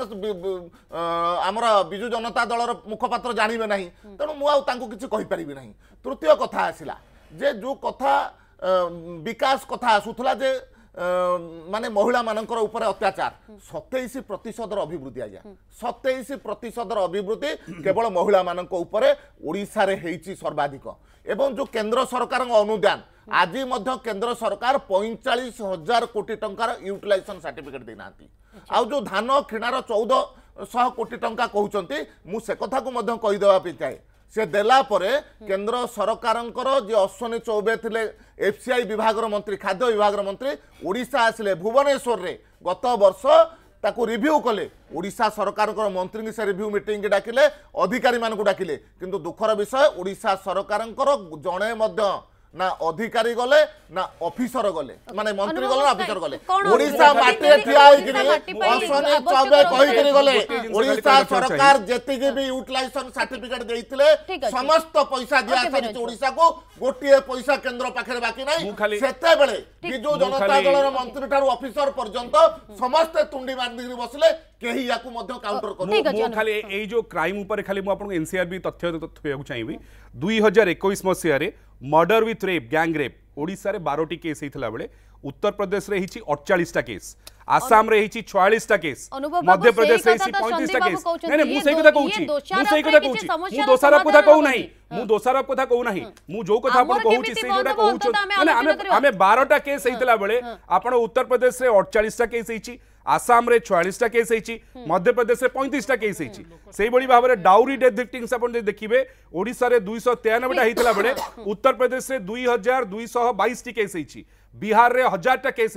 ଆମର ବିଜୁ ଜନତା ଦଳର ମୁଖପାତ୍ର ଜାଣିବେ ନାହିଁ ତେଣୁ ମୁଁ ଆଉ ତାଙ୍କୁ କିଛି କହିପାରିବି ନାହିଁ ତୃତୀୟ କଥା ଆସିଲା ଯେ ଯେଉଁ କଥା ବିକାଶ କଥା ଆସୁଥିଲା ଯେ ମାନେ ମହିଳାମାନଙ୍କର ଉପରେ ଅତ୍ୟାଚାର ସତେଇଶ ପ୍ରତିଶତର ଅଭିବୃଦ୍ଧି ଆଜ୍ଞା ସତେଇଶ ପ୍ରତିଶତର ଅଭିବୃଦ୍ଧି କେବଳ ମହିଳାମାନଙ୍କ ଉପରେ ଓଡ଼ିଶାରେ ହେଇଛି ସର୍ବାଧିକ ଏବଂ ଯେଉଁ କେନ୍ଦ୍ର ସରକାରଙ୍କ ଅନୁଦାନ ଆଜି ମଧ୍ୟ କେନ୍ଦ୍ର ସରକାର ପଇଁଚାଳିଶ ହଜାର କୋଟି ଟଙ୍କାର ୟୁଟିଲାଇଜେସନ୍ ସାର୍ଟିଫିକେଟ୍ ଦେଇନାହାନ୍ତି ଆଉ ଯେଉଁ ଧାନ କିଣାର ଚଉଦ ଶହ କୋଟି ଟଙ୍କା କହୁଛନ୍ତି ମୁଁ ସେ କଥାକୁ ମଧ୍ୟ କହିଦେବା ପାଇଁ ଚାହେଁ ସେ ଦେଲାପରେ କେନ୍ଦ୍ର ସରକାରଙ୍କର ଯିଏ ଅଶ୍ୱିନୀ ଚୌବେ ଥିଲେ ଏଫ୍ସିଆଇ ବିଭାଗର ମନ୍ତ୍ରୀ ଖାଦ୍ୟ ବିଭାଗର ମନ୍ତ୍ରୀ ଓଡ଼ିଶା ଆସିଲେ ଭୁବନେଶ୍ୱରରେ ଗତ ବର୍ଷ ତାକୁ ରିଭ୍ୟୁ କଲେ ଓଡ଼ିଶା ସରକାରଙ୍କର ମନ୍ତ୍ରୀଙ୍କୁ ସେ ରିଭ୍ୟୁ ମିଟିଂକୁ ଡାକିଲେ ଅଧିକାରୀମାନଙ୍କୁ ଡାକିଲେ କିନ୍ତୁ ଦୁଃଖର ବିଷୟ ଓଡ଼ିଶା ସରକାରଙ୍କର ଜଣେ ମଧ୍ୟ না অধিকারী গলে না অফিসর গলে মানে মন্ত্রী গলে না অফিসর গলে ওড়িশা মাটিয়ে ঠিয়া হইকিরি অসনে চবে কইকিরি গলে ওড়িশা সরকার যেতিকি বি ইউটিলাইজেশন সার্টিফিকেট দেইতিলে সমস্ত পয়সা দিয়া সরিছে ওড়িশা কো গোটিয়ে পয়সা কেন্দ্র পাখরে বাকি নাই সেতেবেলে বিজু জনতা দলর মন্ত্রী ঠারু অফিসর পর্যন্ত সমস্ত তুন্ডি বান্ধিকি বসলে কেহি ইয়াকু মধ্য কাউন্টার করু মু খালি এই যে ক্রাইম উপরে খালি মু আপনকো এনসিআরবি তথ্য তথ্য চাইবি 2021 মসিয়ারে murder with rape gang rape ओडार बारोटी केस होता बेले उत्तर प्रदेश में अड़चाशा केस आसाम रे हिची 46 टा केस मध्य प्रदेश रे हिची 35 टा केस नै नै मु सही कथा कहू छी मु सही कथा कहू छी मु दोसारा कथा कहू नाही मु दोसारा कथा कहू नाही मु जो कथा अपन कहू छी से जोटा छी माने हमें हमें 12 टा केस हेतला बेले आपण उत्तर प्रदेश रे 48 टा केस हेची आसाम छयालीसटा केस हम्म. मध्यप्रदेश में पैंतीसटा केस हम्म. भाव में डाउरी डेथ भिक्टिंग देखिए ओडा दुई तेयानबेटा होता हम्म. बेले उत्तर प्रदेश में दुई हजार दुईश बैश टी केस बिहार में हजार टा केस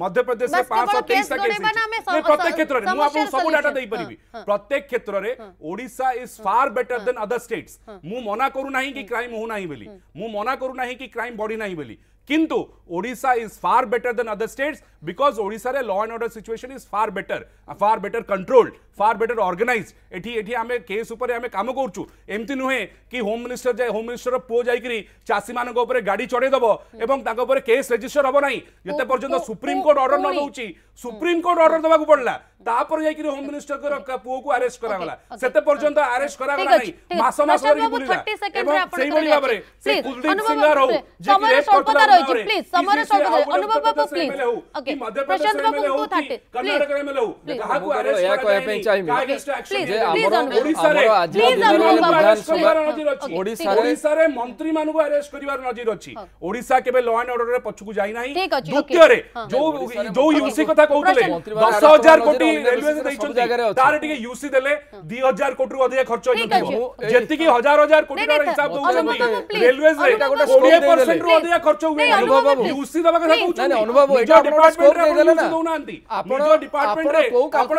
मध्यप्रदेश में प्रत्येक क्षेत्र में मुझे सब डाटा देपर प्रत्येक क्षेत्र में far better than other states मुझ मना करूना कि क्राइम होना मना करूना कि क्राइम बढ़ी ना बोली किंतु Odisha is far better than other states because Odisha रे law and order situation is far better far better controlled far better organise এটি এটি আমি কেস উপরে আমি কাম করছু এমতি নুহে কি হোম মিনিষ্টর যাই হোম মিনিষ্টর পুও যাইকি চাষী মান উপরে গাড়ি চড়াই দেব এবং তাঙ্ক উপরে কেস রেজিস্টর হব না যেতে পর্যন্ত সুপ্রিম কোর্ট অর্ডর ন দৌছি সুপ্রিম কোর্ট অর্ডর দেওয়া পড়লা তাপরে যাইকি হোম মিনিষ্টর পুওকু আরেস্ট করাগলা সেতে পর্যন্ত আরেস্ট করাগলা নাই মাস মাস ধরি বুলিলা এবং সেইভাবে ভাবে সেই কুলদীপ সিংহার হও যে কি রেপ করতলা রয়েছে প্লিজ সমর সর্বদা অনুভব বাবু প্লিজ ওকে প্রশান্ত বাবু 30 কর্ণাটক এমএলএ হও কাহাকু আরেস্ট করা ଚାହିଁବି ଯେ ଆମର ଆଜି ଓଡ଼ିଶାରେ ମନ୍ତ୍ରୀମାନଙ୍କୁ ଆରେଷ୍ଟ କରିବାର ନଜିର ଅଛି ଓଡ଼ିଶା କେବେ ଲ ଆଣ୍ଡ ଅର୍ଡରରେ ପଛକୁ ଯାଇନାହିଁ ଦ୍ୱିତୀୟରେ ଯୋଉ ଯୋଉ ୟୁସି କଥା କହୁଥିଲେ ଦଶ ହଜାର କୋଟି ରେଲୱେ ଦେଇଛନ୍ତି ତାର ଟିକେ ୟୁସି ଦେଲେ ଦି ହଜାର କୋଟିରୁ ଅଧିକ ଖର୍ଚ୍ଚ ଯେତିକି ହଜାର ହଜାର କୋଟି ହିସାବ ଦଉଛନ୍ତି ରେଲୱେରେ କୋଡ଼ିଏ ପରସେଣ୍ଟରୁ ଅଧିକ ଖର୍ଚ୍ଚ ହୁଏ ୟୁସି ଦେବା ଆପଣ ୟୁସି ଦଉନାହାନ୍ତି ନିଜ ଆପଣ